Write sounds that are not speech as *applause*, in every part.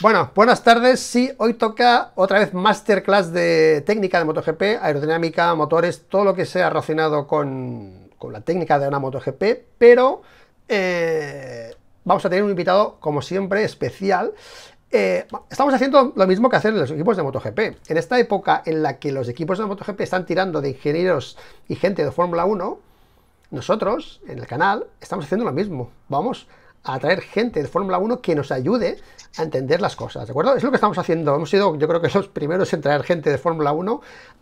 Bueno, buenas tardes. Sí, hoy toca otra vez masterclass de técnica de MotoGP, aerodinámica, motores, todo lo que sea relacionado con, la técnica de una MotoGP, pero eh, vamos a tener un invitado, como siempre, especial. Eh, estamos haciendo lo mismo que hacen los equipos de MotoGP. En esta época en la que los equipos de MotoGP están tirando de ingenieros y gente de Fórmula 1, nosotros, en el canal, estamos haciendo lo mismo. Vamos a traer gente de Fórmula 1 que nos ayude a entender las cosas, ¿de acuerdo? Es lo que estamos haciendo. Hemos sido, yo creo que los primeros en traer gente de Fórmula 1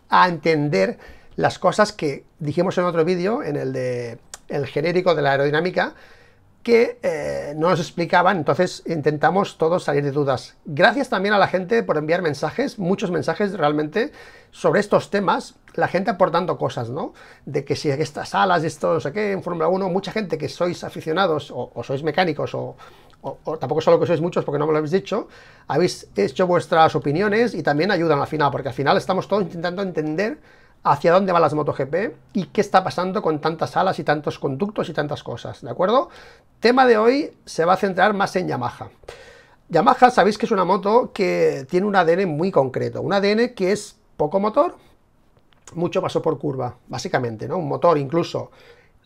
a entender las cosas que dijimos en otro vídeo, en el de el genérico de la aerodinámica, que eh, no nos explicaban, entonces intentamos todos salir de dudas. Gracias también a la gente por enviar mensajes, muchos mensajes realmente sobre estos temas, la gente aportando cosas, ¿no? De que si estas alas, esto, no sé qué, en Fórmula 1, mucha gente que sois aficionados o, sois mecánicos o, o, tampoco solo que sois muchos porque no me lo habéis dicho, habéis hecho vuestras opiniones y también ayudan al final, porque al final estamos todos intentando entender hacia dónde van las MotoGP y qué está pasando con tantas alas y tantos conductos y tantas cosas, ¿de acuerdo? Tema de hoy se va a centrar más en Yamaha. Yamaha sabéis que es una moto que tiene un ADN muy concreto, un ADN que es poco motor, mucho paso por curva, básicamente, ¿no? Un motor incluso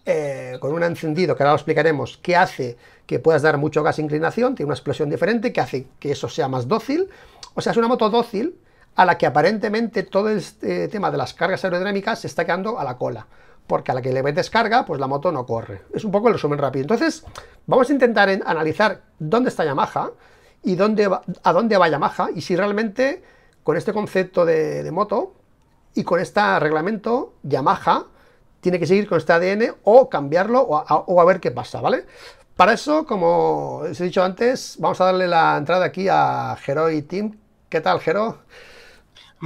eh, con un encendido, que ahora lo explicaremos, que hace que puedas dar mucho gas e inclinación, tiene una explosión diferente, que hace que eso sea más dócil. O sea, es una moto dócil, a la que aparentemente todo este tema de las cargas aerodinámicas se está quedando a la cola. Porque a la que le ve descarga pues la moto no corre. Es un poco el resumen rápido. Entonces, vamos a intentar analizar dónde está Yamaha y dónde a dónde va Yamaha y si realmente con este concepto de, moto y con este reglamento Yamaha tiene que seguir con este ADN o cambiarlo o a, ver qué pasa, ¿vale? Para eso, como os he dicho antes, vamos a darle la entrada aquí a Hero y Tim. ¿Qué tal, Hero?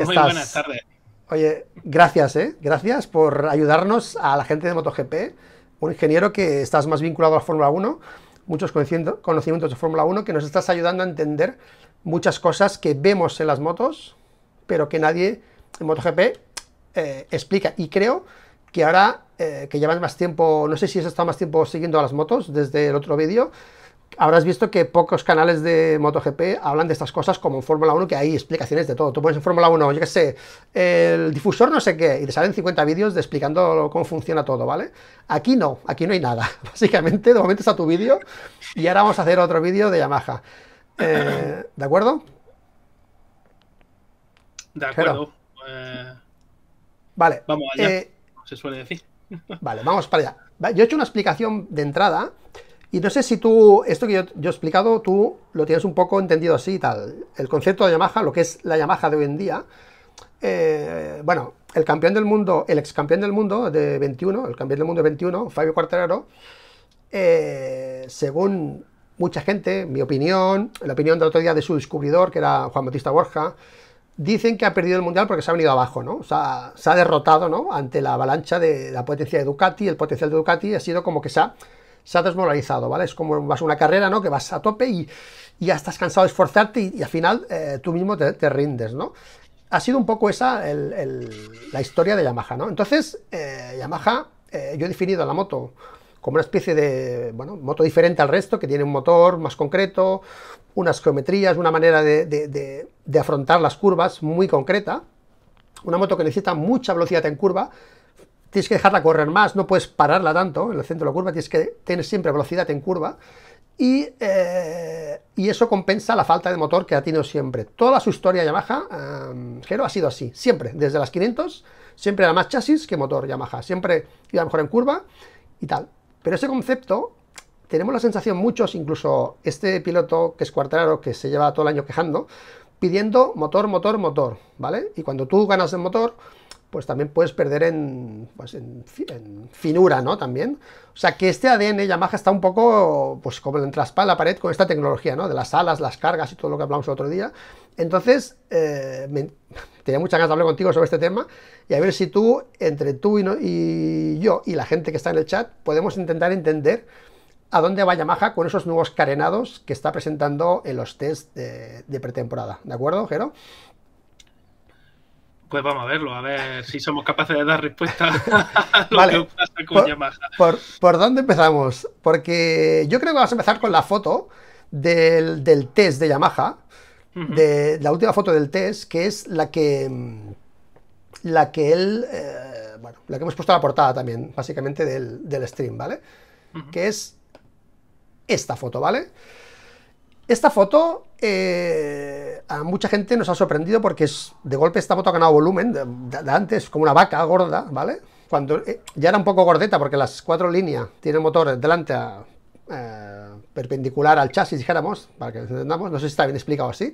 Muy buenas tardes. Oye, gracias, ¿eh? Gracias por ayudarnos a la gente de MotoGP, un ingeniero que estás más vinculado a Fórmula 1, muchos conocimientos de Fórmula 1, que nos estás ayudando a entender muchas cosas que vemos en las motos, pero que nadie en MotoGP eh, explica. Y creo que ahora, eh, que llevas más tiempo, no sé si has estado más tiempo siguiendo a las motos desde el otro vídeo, habrás visto que pocos canales de MotoGP hablan de estas cosas como en Fórmula 1, que hay explicaciones de todo. Tú pones en Fórmula 1, yo qué sé, el difusor no sé qué, y te salen 50 vídeos explicando cómo funciona todo, ¿vale? Aquí no, aquí no hay nada. *laughs* Básicamente, de momento está tu vídeo, y ahora vamos a hacer otro vídeo de Yamaha. Eh, ¿De acuerdo? De acuerdo. Pues, vale. Vamos allá, eh, se suele decir. Vale, vamos para allá. Yo he hecho una explicación de entrada y no sé si tú, esto que yo, he explicado, tú lo tienes un poco entendido así y tal. El concepto de Yamaha, lo que es la Yamaha de hoy en día, eh, bueno, el campeón del mundo, el ex campeón del mundo de 21, el campeón del mundo de 21, Fabio Quartararo, eh, según mucha gente, mi opinión, la opinión de otro día de su descubridor, que era Juan Bautista Borja, dicen que ha perdido el mundial porque se ha venido abajo, ¿no? O sea, se ha derrotado, ¿no? Ante la avalancha de la potencia de Ducati, el potencial de Ducati ha sido como que se ha se ha desmoralizado, ¿vale? Es como vas a una carrera, ¿no? Que vas a tope y, ya estás cansado de esforzarte y, al final eh, tú mismo te, rindes, ¿no? Ha sido un poco esa la historia de Yamaha, ¿no? Entonces, eh, Yamaha, eh, yo he definido a la moto como una especie de, bueno, moto diferente al resto, que tiene un motor más concreto, unas geometrías, una manera de afrontar las curvas muy concreta, una moto que necesita mucha velocidad en curva, tienes que dejarla correr más, no puedes pararla tanto en el centro de la curva, tienes que tener siempre velocidad en curva y, eh, y eso compensa la falta de motor que ha tenido siempre. Toda su historia Yamaha, ha sido así, siempre, desde las 500, siempre era más chasis que motor Yamaha, siempre iba mejor en curva y tal. Pero ese concepto, tenemos la sensación muchos, incluso este piloto que es Cuartararo, que se lleva todo el año quejando, pidiendo motor, motor, motor, ¿vale? Y cuando tú ganas el motor pues también puedes perder en, pues en, finura, ¿no? También. O sea, que este ADN Yamaha está un poco, pues como en traspal la pared con esta tecnología, ¿no? De las alas, las cargas y todo lo que hablamos el otro día. Entonces, eh, *laughs* tenía mucha ganas de hablar contigo sobre este tema y a ver si tú, entre tú y, yo y la gente que está en el chat, podemos intentar entender a dónde va Yamaha con esos nuevos carenados que está presentando en los test de, de pretemporada. ¿De acuerdo, Jero? Pues vamos a verlo, a ver si somos capaces de dar respuesta a lo *laughs* con por, Yamaha. Por, dónde empezamos? Porque yo creo que vamos a empezar con la foto del, test de Yamaha, de la última foto del test, que es la que la que él, eh, bueno, la que hemos puesto a la portada también, básicamente del, stream, ¿vale? Que es esta foto, ¿vale? Esta foto eh, mucha gente nos ha sorprendido porque es, de golpe esta moto ha ganado volumen, de, antes como una vaca gorda, ¿vale? Cuando eh, ya era un poco gordeta porque las cuatro líneas tienen motor delante eh, perpendicular al chasis, dijéramos, para que entendamos, no sé si está bien explicado así,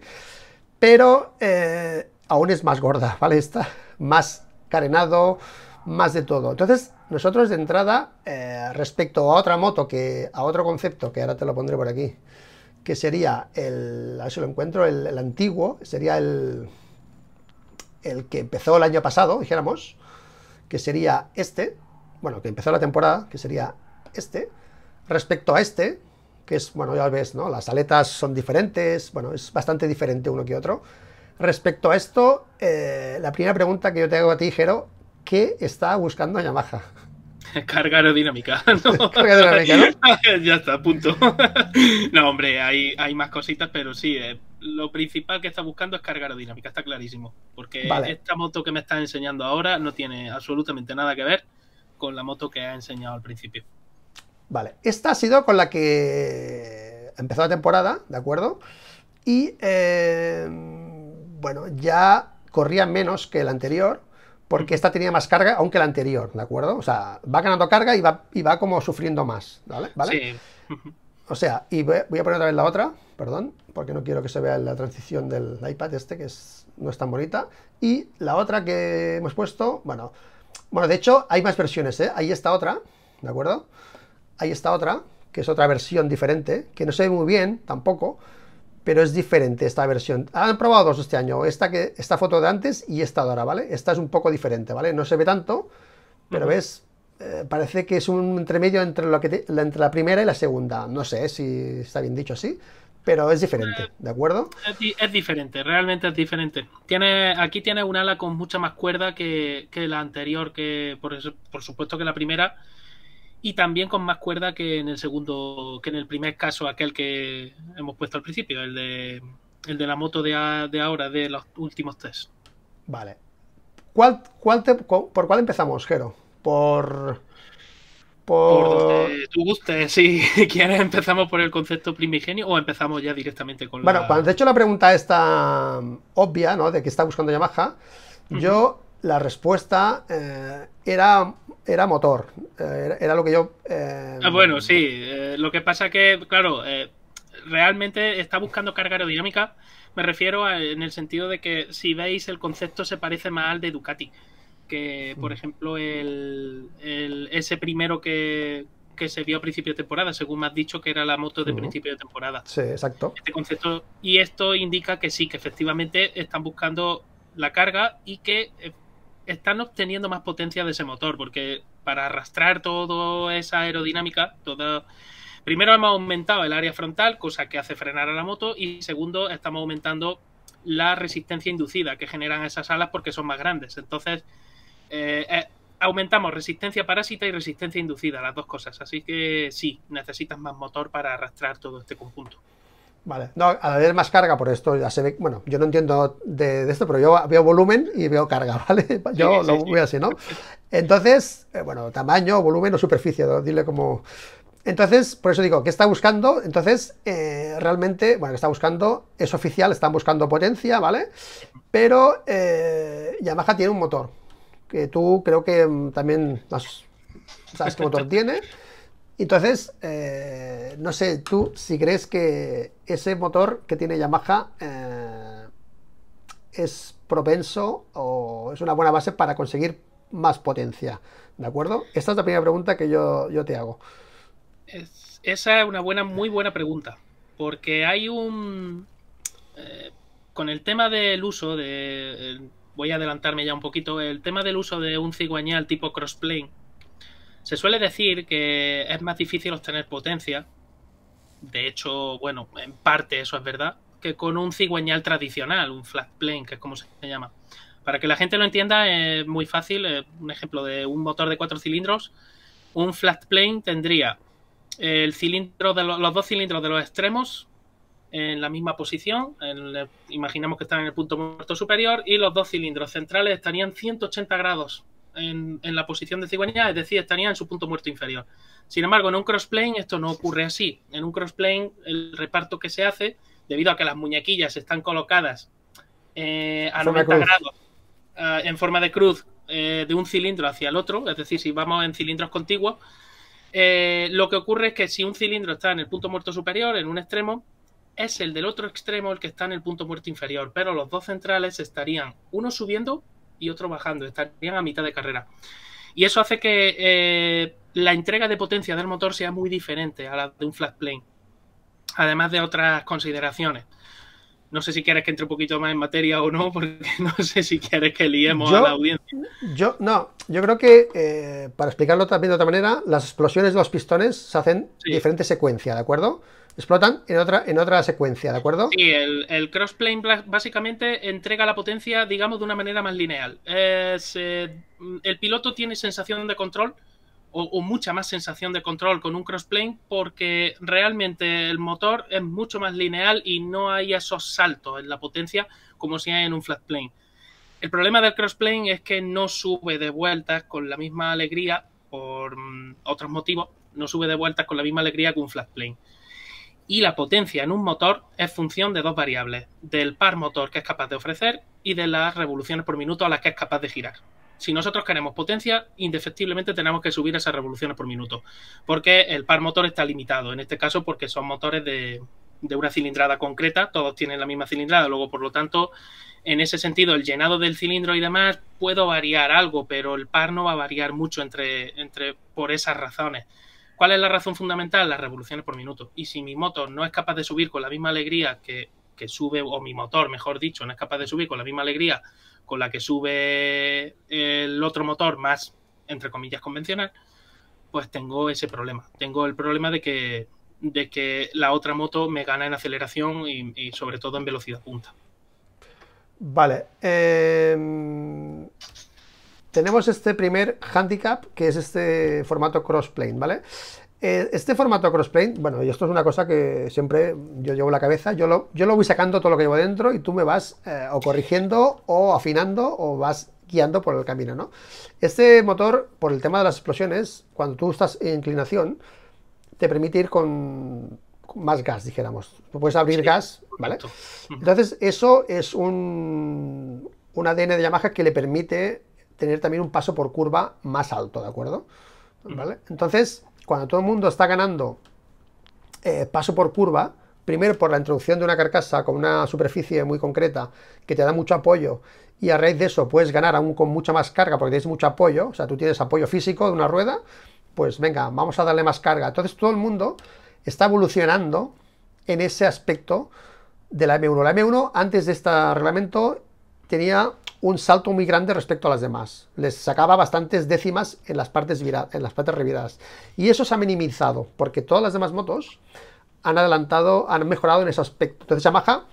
pero eh, aún es más gorda, *laughs* ¿vale? Está más carenado, más de todo. Entonces, nosotros de entrada, respecto a otra moto, que a otro concepto, que ahora te lo pondré por aquí, que sería el, a ver lo encuentro, el, antiguo, sería el, el que empezó el año pasado, dijéramos, que sería este, bueno, que empezó la temporada, que sería este, respecto a este, que es, bueno, ya ves, ¿no? Las aletas son diferentes, bueno, es bastante diferente uno que otro. Respecto a esto, eh, la primera pregunta que yo te hago a ti, Jero, ¿qué está buscando Yamaha? *laughs* Carga aerodinámica. *laughs* ¿no? Carga aerodinámica, ¿no? *laughs* ya está, punto. no, hombre, hay, más cositas, pero sí, eh, lo principal que está buscando es carga aerodinámica, está clarísimo. Porque esta moto que me está enseñando ahora no tiene absolutamente nada que ver con la moto que ha enseñado al principio. Vale, esta ha sido con la que empezó la temporada, ¿de acuerdo? Y eh, bueno, ya corría menos que el anterior, porque esta tenía más carga aunque la anterior, ¿de acuerdo? O sea, va ganando carga y va, y va como sufriendo más, ¿vale? Sí. O sea, y voy, a poner otra vez la otra, perdón, porque no quiero que se vea la transición del iPad este, que no es tan bonita. Y la otra que hemos puesto, bueno, bueno, de hecho hay más versiones, ¿eh? Ahí está otra, ¿de acuerdo? Ahí está otra, que es otra versión diferente, que no se ve muy bien tampoco, pero es diferente esta versión. Han probado dos este año, esta, que, esta foto de antes y esta de ahora, ¿vale? Esta es un poco diferente, ¿vale? No se ve tanto, pero ves, eh, parece que es un entremedio entre, lo que entre la primera y la segunda. No sé si está bien dicho así, pero es diferente, eh, ¿de acuerdo? Es, es, diferente, realmente es diferente. Tiene, aquí tiene un ala con mucha más cuerda que, que la anterior, que por, eso, por supuesto que la primera y también con más cuerda que en el segundo, que en el primer caso, aquel que hemos puesto al principio, el de, el de la moto de, ahora, de los últimos test. Vale. ¿Cuál, cuál ¿Por cuál empezamos, Jero? Por... Por... por donde tú gustes, si *laughs* quieres empezamos por el concepto primigenio o empezamos ya directamente con bueno, la... Bueno, cuando hecho la pregunta esta mm, obvia, ¿no? De que está buscando Yamaha, yo la respuesta eh, era era motor, eh, era, lo que yo... Eh, ah, bueno, sí, eh, lo que pasa que, claro, realmente está buscando carga aerodinámica, me refiero en el sentido de que si veis el concepto se parece más al de Ducati, que por ejemplo el, ese primero que, se vio a principio de temporada, según me has dicho que era la moto de principio de temporada. Sí, exacto. Este concepto y esto indica que sí, que efectivamente están buscando la carga y que están obteniendo más potencia de ese motor, porque para arrastrar toda esa aerodinámica, primero hemos aumentado el área frontal, cosa que hace frenar a la moto, y segundo, estamos aumentando la resistencia inducida que generan esas alas porque son más grandes. Entonces, eh, eh, aumentamos resistencia parásita y resistencia inducida, las dos cosas. Así que sí, necesitas más motor para arrastrar todo este conjunto. Vale, no, vez haber más carga por esto ya se ve, bueno, yo no entiendo de, esto, pero yo veo volumen y veo carga, *laughs* ¿vale? Yo lo veo así, ¿no? Entonces, eh, bueno, tamaño, volumen o superficie, dile como... Entonces, por eso digo, ¿qué está buscando? Entonces, eh, realmente, bueno, está buscando, es oficial, están buscando potencia, ¿vale? Pero eh, Yamaha tiene un motor, que tú creo que mm, también has, sabes qué motor tiene. Entonces, eh, no sé, tú si crees que ese motor que tiene Yamaha eh, es propenso o es una buena base para conseguir más potencia, ¿de acuerdo? Esta es la primera pregunta que yo, te hago. esa es una buena, muy buena pregunta, porque hay un... Eh, con el tema del uso de... voy a adelantarme ya un poquito, el tema del uso de un cigüeñal tipo crossplane se suele decir que es más difícil obtener potencia. De hecho, bueno, en parte eso es verdad, que con un cigüeñal tradicional, un flat plane, que es como se llama. Para que la gente lo entienda, es muy fácil. Eh, un ejemplo de un motor de cuatro cilindros. Un flat plane tendría el cilindro de los, dos cilindros de los extremos en la misma posición. imaginamos que están en el punto muerto superior. Y los dos cilindros centrales estarían 180 grados en, la posición de cigüeña, es decir, estaría en su punto muerto inferior. Sin embargo, en un crossplane esto no ocurre así. En un crossplane el reparto que se hace, debido a que las muñequillas están colocadas eh, a 90 grados eh, en forma de cruz eh, de un cilindro hacia el otro, es decir, si vamos en cilindros contiguos, lo que ocurre es que si un cilindro está en el punto muerto superior, en un extremo, es el del otro extremo el que está en el punto muerto inferior, pero los dos centrales estarían uno subiendo y otro bajando, estarían a mitad de carrera. Y eso hace que eh, la entrega de potencia del motor sea muy diferente a la de un flat plane, además de otras consideraciones. No sé si quieres que entre un poquito más en materia o no, porque *laughs* no sé si quieres que liemos a la audiencia. Yo, no, yo creo que eh, para explicarlo también de otra manera, las explosiones de los pistones se hacen en diferente secuencia, ¿de acuerdo? explotan en otra, en otra secuencia, ¿de acuerdo? Sí, el, crossplane básicamente entrega la potencia, digamos, de una manera más lineal. Eh, el piloto tiene sensación de control o, mucha más sensación de control con un crossplane porque realmente el motor es mucho más lineal y no hay esos saltos en la potencia como si hay en un flatplane. El problema del crossplane es que no sube de vueltas con la misma alegría por mm, otros motivos, no sube de vueltas con la misma alegría que un flatplane. plane y la potencia en un motor es función de dos variables, del par motor que es capaz de ofrecer y de las revoluciones por minuto a las que es capaz de girar. Si nosotros queremos potencia, indefectiblemente tenemos que subir esas revoluciones por minuto, porque el par motor está limitado, en este caso porque son motores de, una cilindrada concreta, todos tienen la misma cilindrada, luego por lo tanto, en ese sentido, el llenado del cilindro y demás puedo variar algo, pero el par no va a variar mucho entre por esas razones. ¿Cuál es la razón fundamental? Las revoluciones por minuto. Y si mi moto no es capaz de subir con la misma alegría que, sube, o mi motor, mejor dicho, no es capaz de subir con la misma alegría con la que sube el otro motor más, entre comillas, convencional, pues tengo ese problema. Tengo el problema de que, de que la otra moto me gana en aceleración y, sobre todo en velocidad punta. Vale. Em, tenemos este primer handicap, que es este formato crossplane, ¿vale? Eh, este formato crossplane, bueno, y esto es una cosa que siempre yo llevo la cabeza, yo lo, yo lo voy sacando todo lo que llevo dentro y tú me vas eh, o corrigiendo o afinando o vas guiando por el camino, ¿no? Este motor, por el tema de las explosiones, cuando tú estás en inclinación, te permite ir con más gas, dijéramos. Puedes abrir gas, ¿vale? Entonces, eso es un, un ADN de Yamaha que le permite tener también un paso por curva más alto, ¿de acuerdo? Mm. ¿Vale? Entonces, cuando todo el mundo está ganando eh, paso por curva, primero por la introducción de una carcasa con una superficie muy concreta que te da mucho apoyo y a raíz de eso puedes ganar aún con mucha más carga porque tienes mucho apoyo, o sea, tú tienes apoyo físico de una rueda, pues venga, vamos a darle más carga. Entonces todo el mundo está evolucionando en ese aspecto de la M1. La M1 antes de este reglamento tenía un salto muy grande respecto a las demás. Les sacaba bastantes décimas en las partes, en las partes reviradas. Y eso se ha minimizado, porque todas las demás motos han adelantado, han mejorado en ese aspecto. Entonces Yamaha,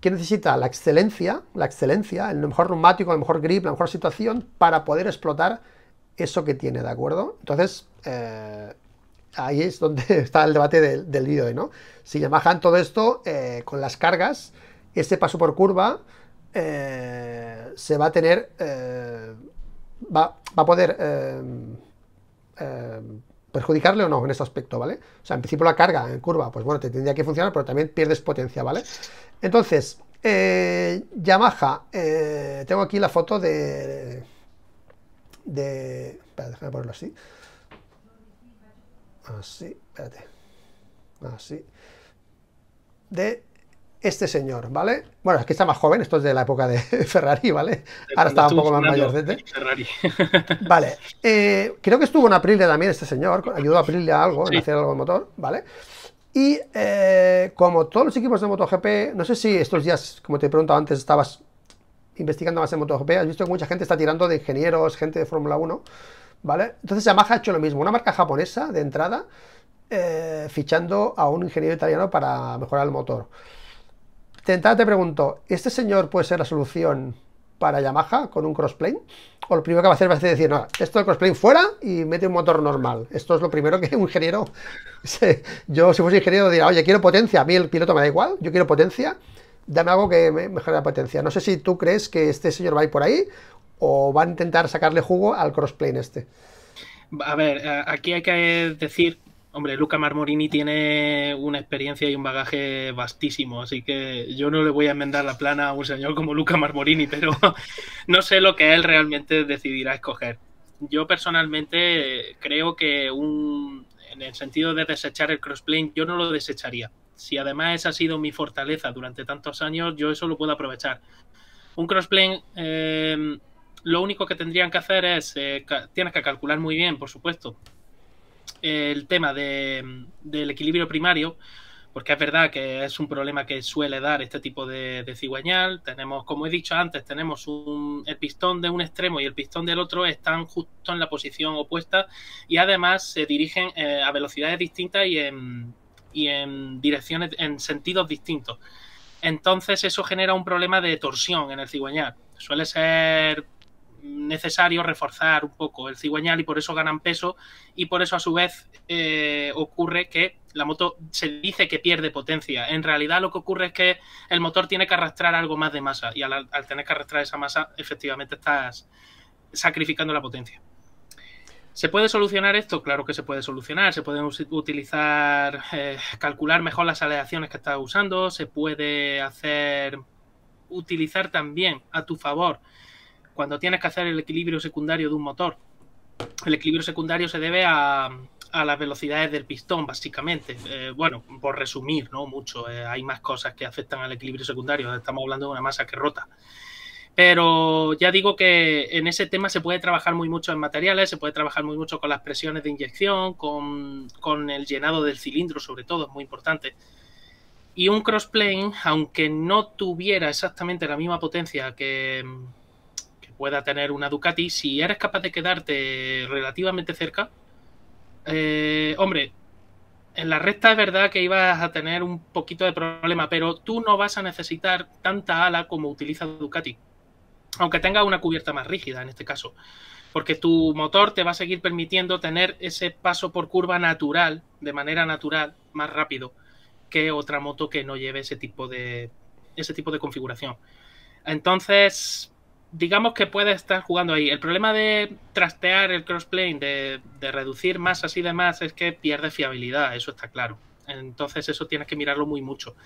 que necesita? La excelencia, la excelencia, el mejor neumático, el mejor grip, la mejor situación, para poder explotar eso que tiene, ¿de acuerdo? Entonces, eh, ahí es donde *laughs* está el debate del, del ¿no? Si Yamaha en todo esto, eh, con las cargas, ese paso por curva, eh, se va a tener, eh, va, a poder eh, perjudicarle o no en este aspecto, ¿vale? O sea, en principio la carga en curva, pues bueno, te tendría que funcionar, pero también pierdes potencia, ¿vale? Entonces, Yamaha, tengo aquí la foto de... de espera, déjame ponerlo así. Así, espérate. Así. De este señor, ¿vale? Bueno, aquí está más joven, esto es de la época de *laughs* Ferrari, ¿vale? Ahora está un poco más mayorcete. Ferrari. *laughs* *laughs* Vale. Eh, creo que estuvo en Aprilia también este señor, ayudó a Aprilia algo, a en hacer algo de motor, ¿vale? Y eh, como todos los equipos de MotoGP, no sé si estos días, como te he preguntado antes, estabas investigando más en MotoGP, has visto que mucha gente está tirando de ingenieros, gente de Fórmula 1, ¿vale? Entonces Yamaha ha hecho lo mismo, una marca japonesa de entrada, eh, fichando a un ingeniero italiano para mejorar el motor te pregunto, ¿este señor puede ser la solución para Yamaha con un crossplane? O lo primero que va a hacer va a decir, no, esto del crossplane fuera y mete un motor normal. Esto es lo primero que un ingeniero, *laughs* yo si fuese ingeniero diría, oye, quiero potencia, a mí el piloto me da igual, yo quiero potencia, dame algo que mejore la potencia. No sé si tú crees que este señor va a ir por ahí o va a intentar sacarle jugo al crossplane este. A ver, eh, aquí hay que decir Hombre, Luca Marmorini tiene una experiencia y un bagaje vastísimo, así que yo no le voy a enmendar la plana a un señor como Luca Marmorini, pero *laughs* no sé lo que él realmente decidirá escoger. Yo personalmente creo que en el sentido de desechar el crossplane, yo no lo desecharía. Si además esa ha sido mi fortaleza durante tantos años, yo eso lo puedo aprovechar. Un crossplane... Eh, lo único que tendrían que hacer es, eh, tienes que calcular muy bien, por supuesto, el tema del equilibrio primario, porque es verdad que es un problema que suele dar este tipo de, cigüeñal. Tenemos, como he dicho antes, tenemos el pistón de un extremo y el pistón del otro están justo en la posición opuesta y además se dirigen eh, a velocidades distintas y en, y en direcciones, en sentidos distintos. Entonces eso genera un problema de torsión en el cigüeñal. Suele ser necesario reforzar un poco el cigüeñal y por eso ganan peso y por eso a su vez eh, ocurre que la moto se dice que pierde potencia. En realidad lo que ocurre es que el motor tiene que arrastrar algo más de masa y al, tener que arrastrar esa masa efectivamente estás sacrificando la potencia. ¿Se puede solucionar esto? Claro que se puede solucionar. Se pueden utilizar, eh, calcular mejor las aleaciones que estás usando. Se puede hacer, utilizar también a tu favor cuando tienes que hacer el equilibrio secundario de un motor. El equilibrio secundario se debe a, las velocidades del pistón, básicamente. Eh, bueno, por resumir, ¿no? Mucho. Eh, hay más cosas que afectan al equilibrio secundario. Estamos hablando de una masa que rota. Pero ya digo que en ese tema se puede trabajar muy mucho en materiales, se puede trabajar muy mucho con las presiones de inyección, con, con el llenado del cilindro, sobre todo, es muy importante. Y un crossplane, aunque no tuviera exactamente la misma potencia que, pueda tener una Ducati, si eres capaz de quedarte relativamente cerca, eh, hombre, en la recta es verdad que ibas a tener un poquito de problema, pero tú no vas a necesitar tanta ala como utiliza Ducati, aunque tenga una cubierta más rígida en este caso, porque tu motor te va a seguir permitiendo tener ese paso por curva natural, de manera natural, más rápido que otra moto que no lleve ese tipo de ese tipo de configuración. Entonces, digamos que puede estar jugando ahí. El problema de trastear el crossplane, de, de reducir masas y demás, es que pierde fiabilidad, eso está claro. Entonces eso tienes que mirarlo muy mucho.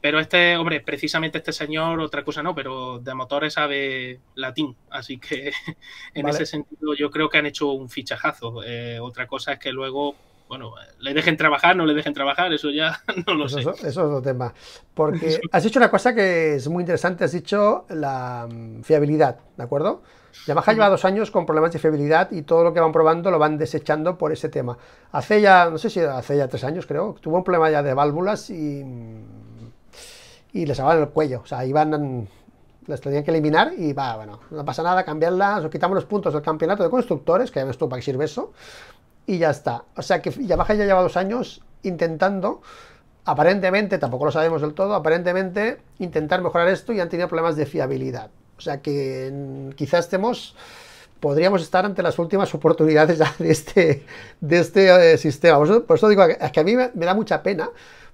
Pero este, hombre, precisamente este señor, otra cosa no, pero de motores sabe latín. Así que *laughs* en ese sentido yo creo que han hecho un fichajazo. Eh, otra cosa es que luego bueno, le dejen trabajar, no le dejen trabajar, eso ya *laughs* no lo sé. Eso, es otro tema. Porque *laughs* has dicho una cosa que es muy interesante, has dicho la mm, fiabilidad, ¿de acuerdo? Yamaha lleva dos años con problemas de fiabilidad y todo lo que van probando lo van desechando por ese tema. Hace ya, no sé si hace ya tres años creo, tuvo un problema ya de válvulas y, mm, y les hablan el cuello. O sea, iban, mm, las tenían que eliminar y va, bueno, no pasa nada, cambiarlas, quitamos los puntos del campeonato de constructores, que ya no estuvo para qué sirve eso, y ya está. O sea que Yamaha ya lleva dos años intentando, aparentemente, tampoco lo sabemos del todo, aparentemente intentar mejorar esto y han tenido problemas de fiabilidad. O sea que mm, quizás estemos, podríamos estar ante las últimas oportunidades de este, de este eh, sistema. Por eso, digo, que a mí me, da mucha pena,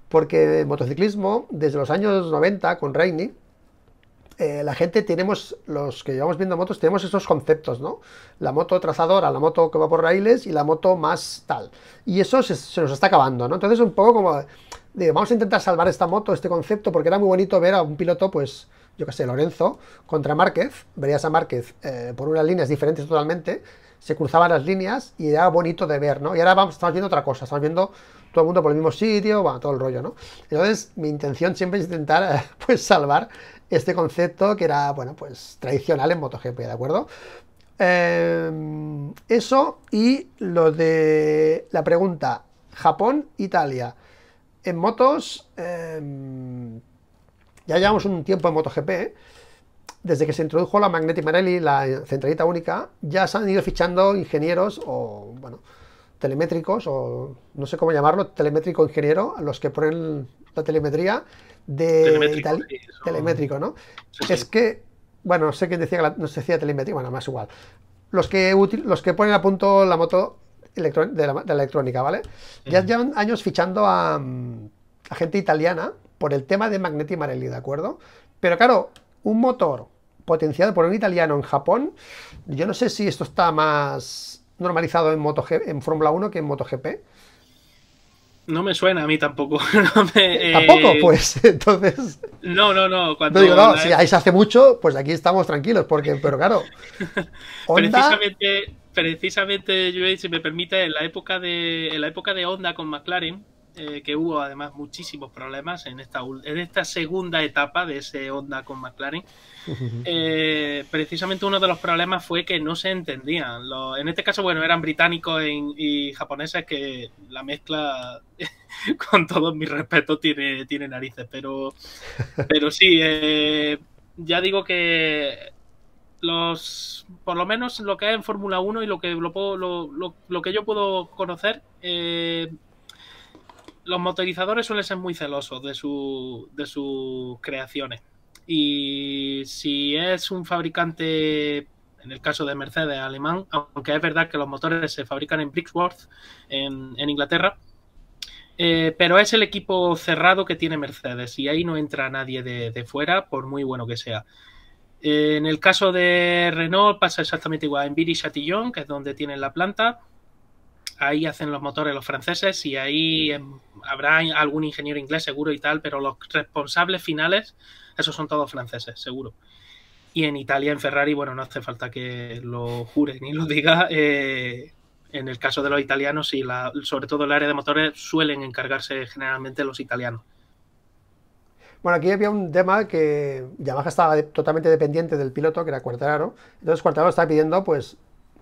porque el motociclismo, desde los años 90, con Reini, eh, la gente tenemos, los que llevamos viendo motos, tenemos esos conceptos, ¿no? La moto trazadora, la moto que va por raíles y la moto más tal. Y eso se, nos está acabando, ¿no? Entonces un poco como, vamos a intentar salvar esta moto, este concepto, porque era muy bonito ver a un piloto, pues, yo qué sé, Lorenzo contra Márquez, verías a Márquez eh, por unas líneas diferentes totalmente, se cruzaban las líneas y era bonito de ver, ¿no? Y ahora vamos, estamos viendo otra cosa, estamos viendo todo el mundo por el mismo sitio, bueno, todo el rollo, ¿no? Entonces mi intención siempre es intentar, *laughs* pues, salvar este concepto que era, bueno, pues tradicional en MotoGP, ¿de acuerdo? Em, eso y lo de la pregunta, Japón, Italia. En motos, em, ya llevamos un tiempo en MotoGP, ¿eh? desde que se introdujo la Magneti Marelli, la centralita única, ya se han ido fichando ingenieros o, bueno, telemétricos o no sé cómo llamarlo, telemétrico ingeniero, los que ponen la telemetría de telemétrico, ¿no? es que, bueno, no sé quién decía que no se decía telemétrico, bueno, más igual. Los que, los que ponen a punto la moto de la, electrónica, ¿vale? Ya llevan años fichando a, gente italiana por el tema de Magneti Marelli, ¿de acuerdo? Pero claro, un motor potenciado por un italiano en Japón, yo no sé si esto está más normalizado en, en Fórmula 1 que en MotoGP. No me suena a mí tampoco. *laughs* Eh, tampoco, pues *laughs* entonces. No, no, no. Cuando digo, si ahí se hace mucho, pues aquí estamos tranquilos, porque, pero claro. *laughs* Precisamente, precisamente, si me permite, en la época de, en la época de Honda con McLaren, eh, que hubo además muchísimos problemas en esta, en esta segunda etapa de ese onda con McLaren, *laughs* eh, precisamente uno de los problemas fue que no se entendían. en este caso, bueno, eran británicos y japoneses que la mezcla, *laughs* con todo mi respeto, tiene, tiene narices, pero, *laughs* pero sí, eh, ya digo que los por lo menos lo que hay en Fórmula 1 y lo que lo, lo, que yo puedo conocer los motorizadores suelen ser muy celosos de, sus creaciones. Y si es un fabricante en el caso de Mercedes alemán, aunque es verdad que los motores se fabrican en Brixworth, en, Inglaterra, eh, pero es el equipo cerrado que tiene Mercedes y ahí no entra nadie de, fuera, por muy bueno que sea. en el caso de Renault pasa exactamente igual, en viry Chatillon, que es donde tienen la planta, ahí hacen los motores los franceses y ahí em, habrá algún ingeniero inglés seguro y tal, pero los responsables finales, esos son todos franceses, seguro. Y en Italia, en Ferrari, bueno, no hace falta que lo jure ni lo diga. Eh, en el caso de los italianos, y sobre todo el área de motores, suelen encargarse generalmente los italianos. Bueno, aquí había un tema que Yamaha estaba totalmente dependiente del piloto, que era Cuartararo. Entonces Cuartararo estaba pidiendo pues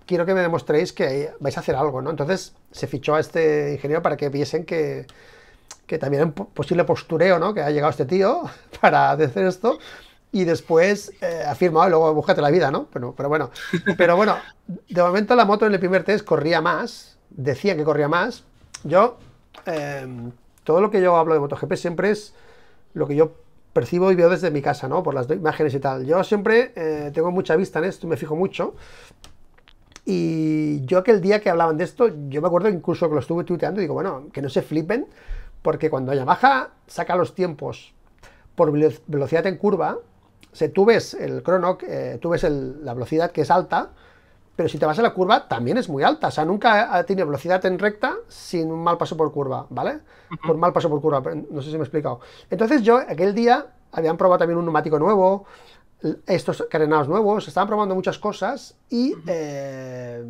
quiero que me demostréis que vais a hacer algo, ¿no? Entonces se fichó a este ingeniero para que viesen que, que también posible postureo, ¿no? Que ha llegado este tío *laughs* para hacer esto y después eh, afirmó, luego búscate la vida, ¿no? Pero, pero bueno, *laughs* pero bueno, de momento la moto en el primer test corría más, decía que corría más. Yo, em, todo lo que yo hablo de MotoGP siempre es lo que yo percibo y veo desde mi casa, ¿no? Por las imágenes y tal. Yo siempre eh, tengo mucha vista en esto, me fijo mucho. Y yo aquel día que hablaban de esto, yo me acuerdo incluso que lo estuve tuiteando y digo, bueno, que no se flipen, porque cuando baja saca los tiempos por velocidad en curva, se tú ves el crono, eh, tú ves la velocidad que es alta, pero si te vas a la curva también es muy alta. O sea, nunca ha tenido velocidad en recta sin un mal paso por curva, ¿vale? Por mal paso por curva, no sé si me he explicado. Entonces yo aquel día habían probado también un neumático nuevo, estos carenados nuevos, estaban probando muchas cosas y eh,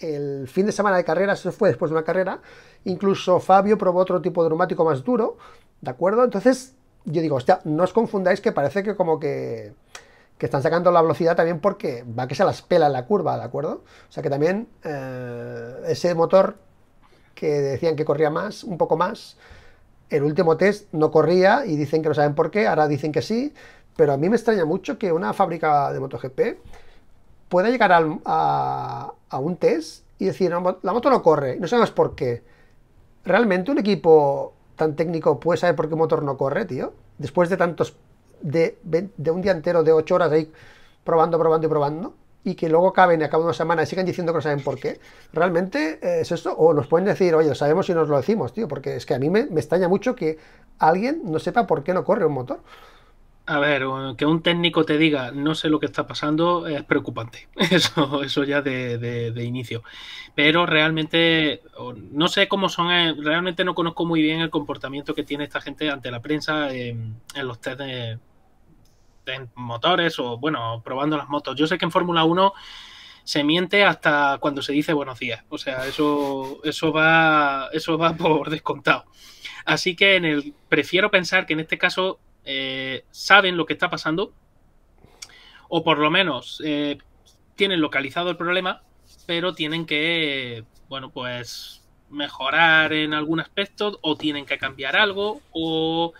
el fin de semana de carrera, Se fue después de una carrera, incluso Fabio probó otro tipo de neumático más duro, ¿de acuerdo? Entonces yo digo, hostia, no os confundáis que parece que como que, que están sacando la velocidad también porque va que se las pela en la curva, ¿de acuerdo? O sea que también eh, ese motor que decían que corría más, un poco más, el último test no corría y dicen que no saben por qué, ahora dicen que sí. Pero a mí me extraña mucho que una fábrica de MotoGP pueda llegar a, un test y decir, la moto no corre, no sabemos por qué. ¿Realmente un equipo tan técnico puede saber por qué un motor no corre, tío? Después de tantos, de, un día entero, de ocho horas ahí probando, probando y probando y que luego acaben y acaban una semana y sigan diciendo que no saben por qué, ¿realmente eh, es esto? O nos pueden decir, oye, sabemos y nos lo decimos, tío, porque es que a mí me extraña mucho que alguien no sepa por qué no corre un motor. A ver, que un técnico te diga no sé lo que está pasando es preocupante. *laughs* Eso, eso ya de, inicio. Pero realmente no sé cómo son, eh, realmente no conozco muy bien el comportamiento que tiene esta gente ante la prensa en, los test de, motores o, bueno, probando las motos. Yo sé que en Fórmula 1 se miente hasta cuando se dice buenos días. O sea, eso, eso, va, eso va *laughs* por descontado. Así que en el, prefiero pensar que en este caso eh, saben lo que está pasando, o por lo menos eh, tienen localizado el problema, pero tienen que, bueno, pues mejorar en algún aspecto, o tienen que cambiar algo, o...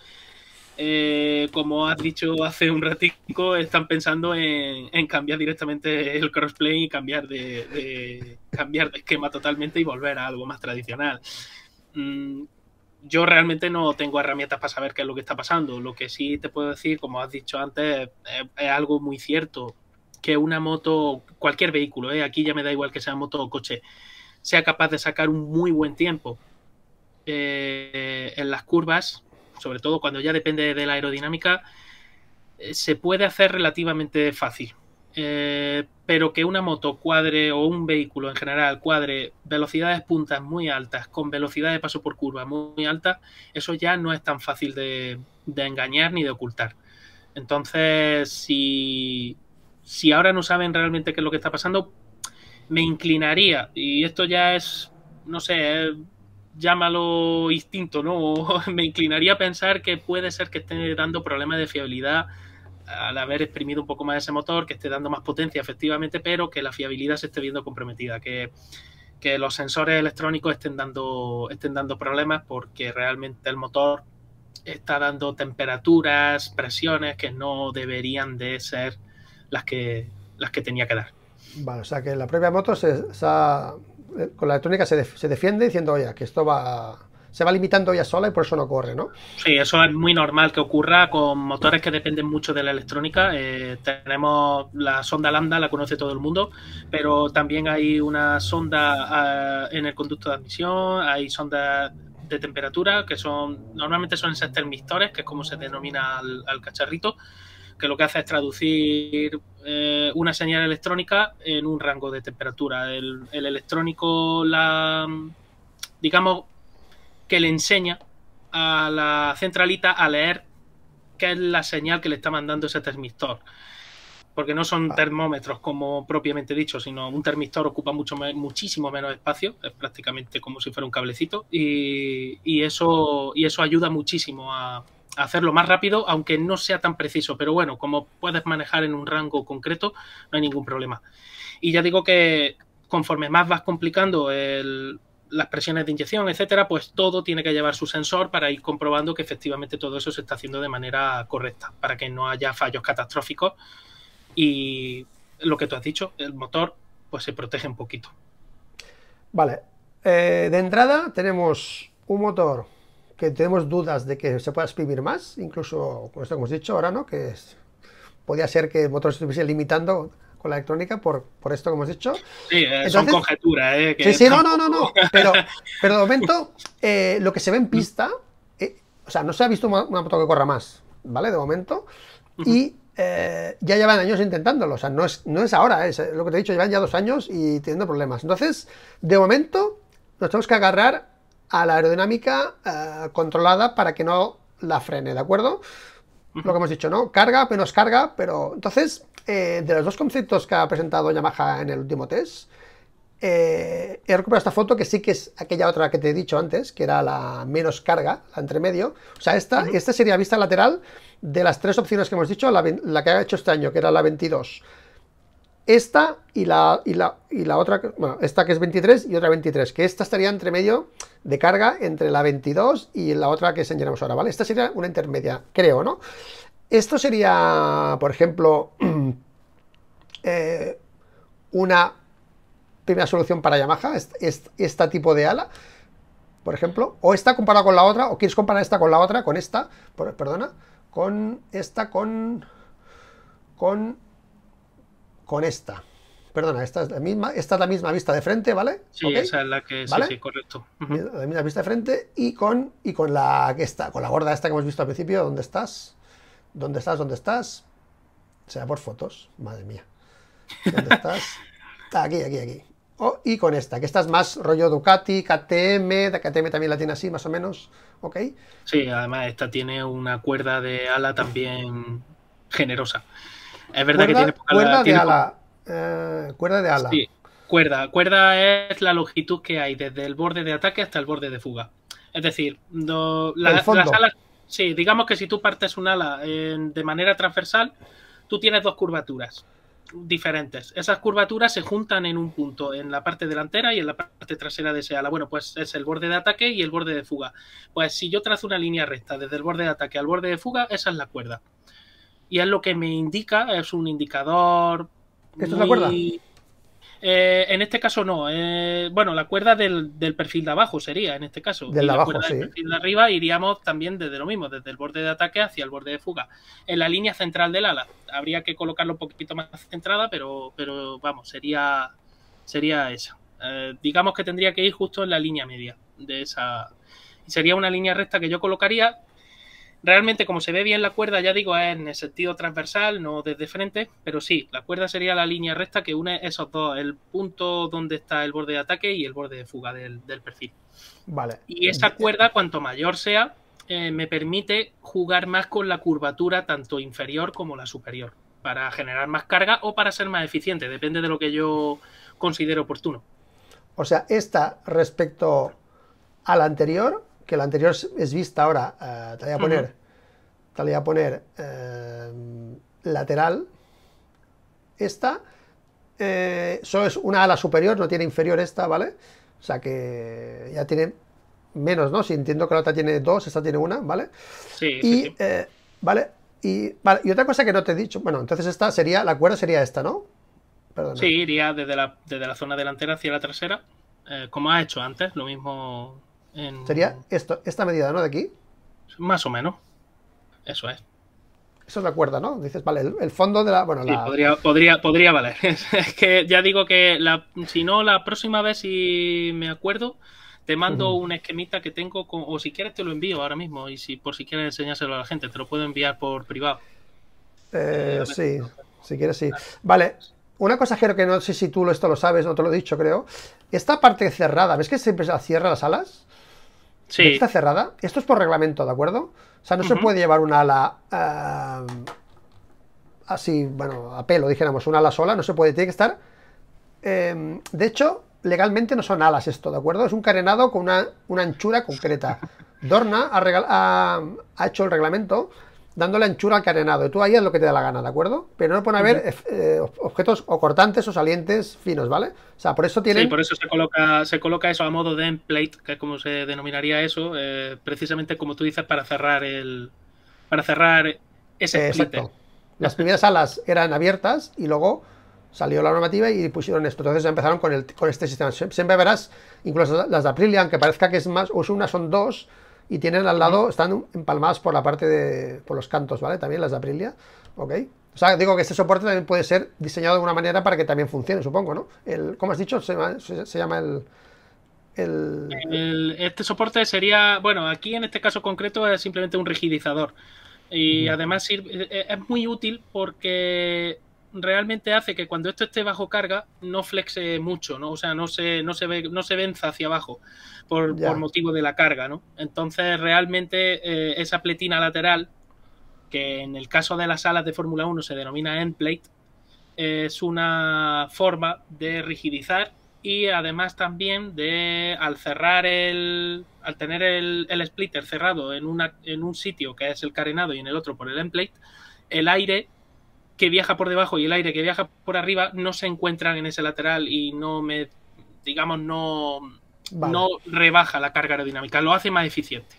Eh, como has dicho hace un ratico, están pensando en, cambiar directamente el crossplay y cambiar de, cambiar de esquema totalmente y volver a algo más tradicional. Mm, yo realmente no tengo herramientas para saber qué es lo que está pasando. Lo que sí te puedo decir, como has dicho antes, es, algo muy cierto, que una moto, cualquier vehículo, ¿eh? aquí ya me da igual que sea moto o coche, sea capaz de sacar un muy buen tiempo eh, en las curvas, sobre todo cuando ya depende de la aerodinámica, eh, se puede hacer relativamente fácil. Eh, pero que una moto cuadre o un vehículo en general cuadre velocidades puntas muy altas con velocidad de paso por curva muy, alta eso ya no es tan fácil de, engañar ni de ocultar. Entonces, si, si ahora no saben realmente qué es lo que está pasando, me inclinaría, y esto ya es, no sé, llámalo instinto, ¿no? *laughs* me inclinaría a pensar que puede ser que esté dando problemas de fiabilidad al haber exprimido un poco más ese motor, que esté dando más potencia efectivamente, pero que la fiabilidad se esté viendo comprometida, que, los sensores electrónicos estén dando, estén dando problemas porque realmente el motor está dando temperaturas, presiones que no deberían de ser las que, las que tenía que dar. Vale, o sea que la propia moto con la electrónica se, se, defiende diciendo, oye, que esto va, se va limitando ella sola y por eso no corre, ¿no? Sí, eso es muy normal que ocurra con motores que dependen mucho de la electrónica. Eh, tenemos la sonda lambda, la conoce todo el mundo, pero también hay una sonda ah, en el conducto de admisión, hay sondas de temperatura, que son normalmente son esos termistores, que es como se denomina al, cacharrito, que lo que hace es traducir eh, una señal electrónica en un rango de temperatura. El, electrónico, la digamos, que le enseña a la centralita a leer qué es la señal que le está mandando ese termistor. Porque no son ah. termómetros como propiamente dicho, sino un termistor ocupa mucho muchísimo menos espacio, es prácticamente como si fuera un cablecito, y, eso, y eso ayuda muchísimo a, hacerlo más rápido, aunque no sea tan preciso. Pero bueno, como puedes manejar en un rango concreto, no hay ningún problema. Y ya digo que conforme más vas complicando el, las presiones de inyección, etcétera, pues todo tiene que llevar su sensor para ir comprobando que efectivamente todo eso se está haciendo de manera correcta, para que no haya fallos catastróficos y lo que tú has dicho, el motor pues se protege un poquito. Vale, eh, de entrada tenemos un motor que tenemos dudas de que se pueda exprimir más, incluso con esto hemos dicho ahora, ¿no? Que podía ser que el motor se estuviese limitando la electrónica por, por esto que hemos dicho. Sí, eh, son conjeturas. Eh, sí, sí, no, no, no, *laughs* Pero, pero de momento, eh, lo que se ve en pista, o sea, no se ha visto una, moto que corra más, ¿vale? De momento. Y ya llevan años intentándolo, o sea, no es, no es ahora, es lo que te he dicho, llevan ya dos años y teniendo problemas. Entonces, de momento, nos tenemos que agarrar a la aerodinámica controlada para que no la frene, ¿de acuerdo? lo que hemos dicho, ¿no? Carga, menos carga, pero entonces eh, de los dos conceptos que ha presentado Yamaha en el último test, eh, he recuperado esta foto que sí que es aquella otra que te he dicho antes, que era la menos carga, la entremedio. O sea, esta, sería vista lateral de las tres opciones que hemos dicho, la, que ha hecho este año, que era la 22. Esta y la, y la, otra, bueno, esta que es 23 y otra 23, que esta estaría entre medio de carga entre la 22 y la otra que enseñaremos ahora, ¿vale? Esta sería una intermedia, creo, ¿no? Esto sería, por ejemplo, *clears throat* eh, una primera solución para Yamaha, este, tipo de ala, por ejemplo, o esta comparada con la otra, o quieres comparar esta con la otra, con esta, perdona, con esta, con, con, esta. Perdona, esta es la misma, esta es la misma vista de frente, ¿vale? Sí, esa es la que sí, sí, correcto. La misma vista de frente y con y con la que está, con la gorda esta que hemos visto al principio, ¿dónde estás? ¿Dónde estás? ¿Dónde estás? sea, por fotos. Madre mía. ¿Dónde estás? *laughs* Aquí, aquí, aquí. Oh, y con esta, que esta es más rollo Ducati, KTM, KTM también la tiene así, más o menos, ¿ok? Sí, además esta tiene una cuerda de ala también generosa. Es verdad que tiene poca cuerda, eh, cuerda de ala. cuerda sí, cuerda. Cuerda es la longitud que hay desde el borde de ataque hasta el borde de fuga. Es decir, no, las alas Sí, digamos que si tú partes un ala de manera transversal, tú tienes dos curvaturas diferentes. Esas curvaturas se juntan en un punto, en la parte delantera y en la parte trasera de ese ala. Bueno, pues es el borde de ataque y el borde de fuga. Pues si yo trazo una línea recta desde el borde de ataque al borde de fuga, esa es la cuerda. Y es lo que me indica, es un indicador. ¿Esto es la cuerda? Eh, en este caso no. Eh, bueno, la cuerda del, perfil de abajo sería, en este caso. Del y la cuerda del perfil de arriba iríamos también desde lo mismo, desde el borde de ataque hacia el borde de fuga. En la línea central del ala. Habría que colocarlo un poquito más centrada, pero, pero vamos, sería, sería esa. Eh, digamos que tendría que ir justo en la línea media de esa. Y sería una línea recta que yo colocaría Realmente, como se ve bien la cuerda, ya digo, es en el sentido transversal, no desde frente, pero sí, la cuerda sería la línea recta que une esos dos, el punto donde está el borde de ataque y el borde de fuga del, perfil. Vale. Y esa cuerda, cuanto mayor sea, eh, me permite jugar más con la curvatura, tanto inferior como la superior, para generar más carga o para ser más eficiente, depende de lo que yo considero oportuno. O sea, esta respecto a la anterior que la anterior es vista ahora, eh, te voy a poner, voy a poner eh, lateral, esta, Eso eh, es una ala superior, no tiene inferior esta, ¿vale? O sea que ya tiene menos, ¿no? Si entiendo que la otra tiene dos, esta tiene una, ¿vale? Sí. Y, ¿vale? Y, y otra cosa que no te he dicho, bueno, entonces esta sería, la cuerda sería esta, ¿no? Perdona. Sí, iría desde la, desde la zona delantera hacia la trasera, como ha hecho antes, lo mismo Sería esto, esta medida, ¿no? De aquí. Más o menos. Eso es. Eso es la cuerda, ¿no? Dices, vale, el, fondo de la. Bueno, Podría, podría, valer. *laughs* es que ya digo que si no, la próxima vez, si me acuerdo, te mando un esquemita que tengo, o si quieres te lo envío ahora mismo, y si por si quieres enseñárselo a la gente, te lo puedo enviar por privado. Eh, sí, si quieres, sí. Vale, una cosa creo que no sé si tú esto lo sabes, no te lo he dicho, creo. Esta parte cerrada, ¿ves que siempre se cierra las alas? Está cerrada. Esto es por reglamento, ¿de acuerdo? O sea, no se puede llevar un ala eh, así, bueno, a pelo, dijéramos, una ala sola, no se puede, tiene que estar. Em, de hecho, legalmente no son alas esto, ¿de acuerdo? Es un carenado con una, anchura concreta. *laughs* Dorna ha hecho el reglamento dándole anchura al carenado. Y tú ahí es lo que te da la gana, ¿de acuerdo? Pero no pone a ver eh, objetos o cortantes o salientes finos, ¿vale? O sea, por eso tiene Sí, por eso se coloca, se coloca eso a modo de plate, que es como se denominaría eso, eh, precisamente como tú dices, para cerrar el... para cerrar ese Exacto. Las primeras alas eran abiertas y luego salió la normativa y pusieron esto. Entonces empezaron con, el, con este sistema. Siempre verás, incluso las de Aprilia, aunque parezca que es más, o una, son dos y tienen al lado, están empalmadas por la parte de, por los cantos, ¿vale? También las de Aprilia, ¿ok? O sea, digo que este soporte también puede ser diseñado de una manera para que también funcione, supongo, ¿no? El, ¿Cómo has dicho? Se, llama el, el... Este soporte sería, bueno, aquí en este caso concreto es simplemente un rigidizador. Y además e, e, es muy útil porque realmente hace que cuando esto esté bajo carga no flexe mucho, ¿no? O sea, no se, se, no se venza hacia abajo por, motivo de la carga, ¿no? Entonces, realmente eh, esa pletina lateral, que en el caso de las alas de Fórmula 1 se denomina end plate, es una forma de rigidizar y además también de al cerrar el al tener el, el splitter cerrado en una en un sitio que es el carenado y en el otro por el end plate el aire que viaja por debajo y el aire que viaja por arriba no se encuentran en ese lateral y no me, digamos, no, no rebaja la carga aerodinámica, lo hace más eficiente.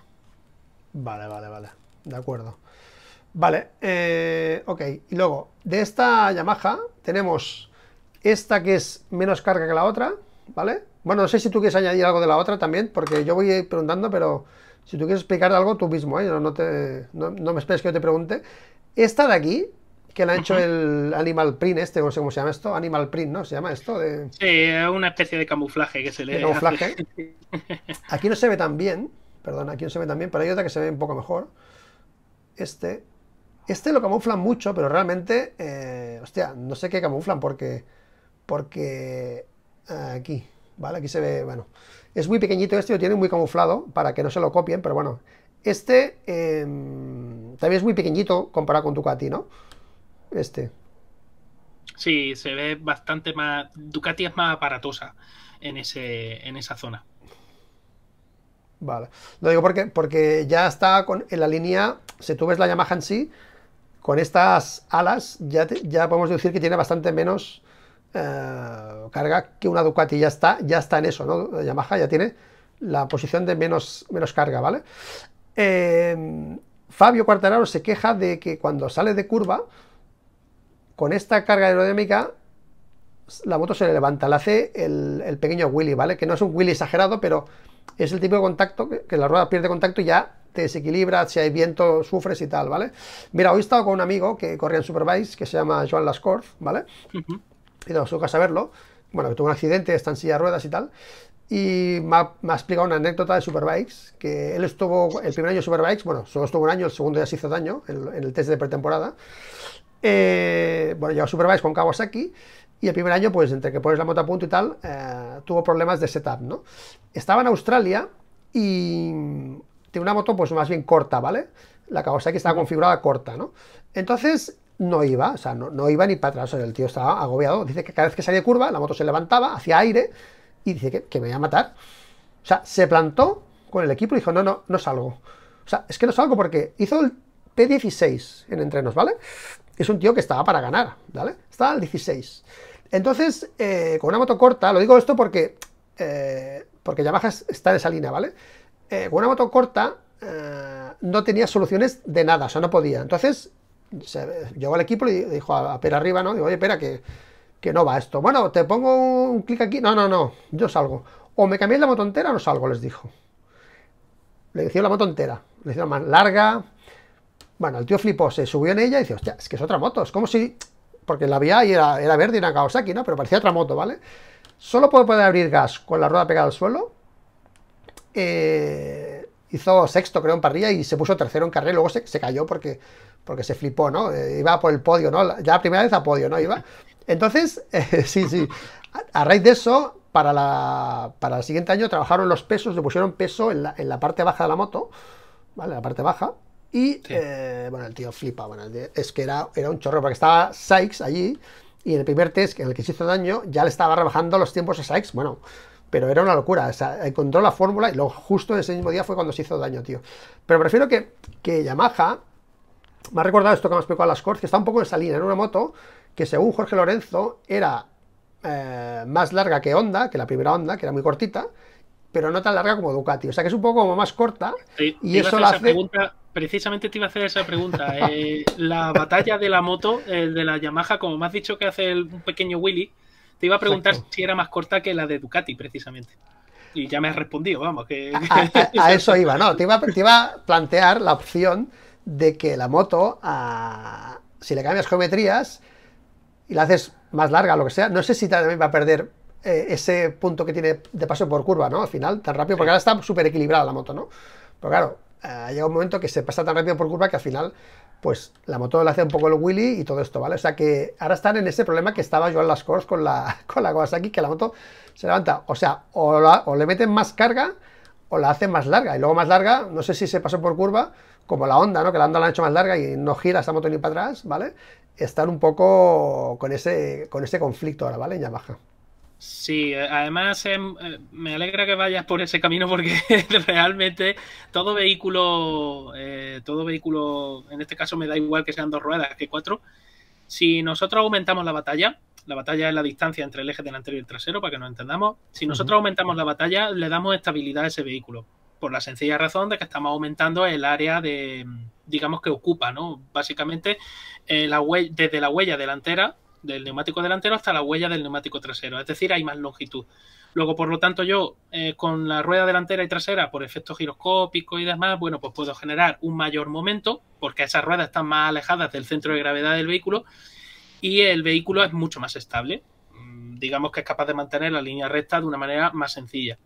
Vale, vale, vale, de acuerdo. Vale, eh, ok, y luego, de esta Yamaha tenemos esta que es menos carga que la otra, ¿vale? Bueno, no sé si tú quieres añadir algo de la otra también, porque yo voy preguntando, pero si tú quieres explicar algo tú mismo, no, ¿eh? no, te, no me esperes que yo te pregunte. Esta de aquí, que le han hecho el Animal Print este, no sé cómo se llama esto, Animal Print, ¿no? Se llama esto de... Sí, una especie de camuflaje que se le... camuflaje. *laughs* Aquí no se ve tan bien, perdón, aquí no se ve tan bien, pero hay otra que se ve un poco mejor. Este, este lo camuflan mucho, pero realmente, eh, hostia, no sé qué camuflan porque, porque eh, aquí, ¿vale? Aquí se ve, bueno, es muy pequeñito este, lo tienen muy camuflado para que no se lo copien, pero bueno, este em, también es muy pequeñito comparado con tu Ducati, ¿no? este. Sí, se ve bastante más. Ducati es más aparatosa en, ese, en esa zona. Vale. Lo digo porque, porque ya está con, en la línea. Si tú ves la Yamaha en sí, con estas alas ya, ya podemos decir que tiene bastante menos eh, carga que una Ducati. Ya está, ya está en eso, ¿no? La Yamaha ya tiene la posición de menos, menos carga, ¿vale? Eh, Fabio Cuartararo se queja de que cuando sale de curva con esta carga aerodinámica, la moto se levanta, la hace el, pequeño Willy, ¿vale? Que no es un Willy exagerado, pero es el tipo de contacto que, la rueda pierde contacto y ya te desequilibra, si hay viento sufres y tal, ¿vale? Mira, hoy he estado con un amigo que corría en Superbikes, que se llama Joan Lascor, ¿vale? Y -huh. He bueno, que tuvo un accidente, está en silla de ruedas y tal, y me ha, explicado una anécdota de Superbikes, que él estuvo el primer año en Superbikes, bueno, solo estuvo un año, el segundo ya se hizo daño en el test de pretemporada, eh, bueno, ya Supervise con Kawasaki y el primer año, pues entre que pones la moto a punto y tal, eh, tuvo problemas de setup, ¿no? Estaba en Australia y tiene una moto pues más bien corta, ¿vale? La Kawasaki estaba configurada corta, ¿no? Entonces no iba, o sea, no, iba ni para atrás, o sea, el tío estaba agobiado. Dice que cada vez que salía curva, la moto se levantaba, hacia aire y dice que, me iba a matar. O sea, se plantó con el equipo y dijo, no, no, no salgo. O sea, es que no salgo porque hizo el T 16 en entrenos, ¿vale? es un tío que estaba para ganar, ¿vale? Estaba al 16. Entonces, eh, con una moto corta, lo digo esto porque, eh, porque Yamaha está en esa línea, ¿vale? Eh, con una moto corta no tenía soluciones de nada, o sea, no podía. Entonces, se, llegó al equipo y dijo a, Pera arriba, ¿no? Digo, oye, espera, que, que no va esto. Bueno, te pongo un clic aquí. No, no, no, yo salgo. O me cambié la moto entera o no salgo, les dijo. Le hicieron la moto entera. Le hicieron más larga, bueno, el tío flipó, se subió en ella y dice, hostia, es que es otra moto, es como si... Porque la vía era, verde y era Kawasaki, ¿no? Pero parecía otra moto, ¿vale? Solo puede poder abrir gas con la rueda pegada al suelo. Eh, hizo sexto, creo, en parrilla y se puso tercero en carrera. Luego se, se cayó porque, porque se flipó, ¿no? Eh, iba por el podio, ¿no? Ya la primera vez a podio, ¿no? Iba. Entonces, *laughs* eh, sí, sí. A, raíz de eso, para, la, para el siguiente año trabajaron los pesos, le pusieron peso en la, en la parte baja de la moto, ¿vale? La parte baja. Y eh, bueno, el tío flipa, bueno, es que era, era un chorro, porque estaba Sykes allí y en el primer test en el que se hizo daño ya le estaba rebajando los tiempos a Sykes, bueno, pero era una locura, o sea, encontró la fórmula y lo justo ese mismo día fue cuando se hizo daño, tío. Pero prefiero que, que Yamaha, me ha recordado esto que me explicó a las cortes que está un poco en esa línea, en una moto que según Jorge Lorenzo era eh, más larga que Honda, que la primera Honda, que era muy cortita, pero no tan larga como Ducati. O sea que es un poco más corta. y eso la hace precisamente te iba a hacer esa pregunta. *laughs* Eh, la batalla de la moto, eh, de la Yamaha, como me has dicho que hace el, un pequeño Willy, te iba a preguntar si era más corta que la de Ducati, precisamente. Y ya me has respondido, vamos. Que... *laughs* A, eso iba, ¿no? Te iba, a plantear la opción de que la moto, si le cambias geometrías y la haces más larga, lo que sea, no sé si también va a perder eh, ese punto que tiene de paso por curva, ¿no? Al final, tan rápido, porque ahora está súper equilibrada la moto, ¿no? Pero claro, ha ah, llega un momento que se pasa tan rápido por curva que al final, pues la moto le hace un poco el Willy y todo esto, ¿vale? O sea que ahora están en ese problema que estaba las en con la, *laughs* con la Kawasaki, que la moto se levanta. O sea, o, le meten más carga o la hacen más larga. Y luego más larga, no sé si se pasó por curva, como la onda, ¿no? Que la Honda la han hecho más larga y no gira esa moto ni para atrás, ¿vale? Están un poco con ese, con ese conflicto ahora, ¿vale? En Yamaha. Sí, eh, además em, eh, me alegra que vayas por ese camino porque *laughs* realmente todo vehículo, eh, todo vehículo, en este caso me da igual que sean dos ruedas que cuatro, si nosotros aumentamos la batalla, la batalla es la distancia entre el eje delantero y el trasero, para que nos entendamos, si nosotros aumentamos la batalla le damos estabilidad a ese vehículo, por la sencilla razón de que estamos aumentando el área de, digamos que ocupa, ¿no? Básicamente, desde la huella delantera del neumático delantero hasta la huella del neumático trasero, es decir, hay más longitud. Luego, por lo tanto, yo eh, con la rueda delantera y trasera, por efecto giroscópico y demás, bueno, pues puedo generar un mayor momento, porque esas ruedas están más alejadas del centro de gravedad del vehículo y el vehículo es mucho más estable. Mm, digamos que es capaz de mantener la línea recta de una manera más sencilla.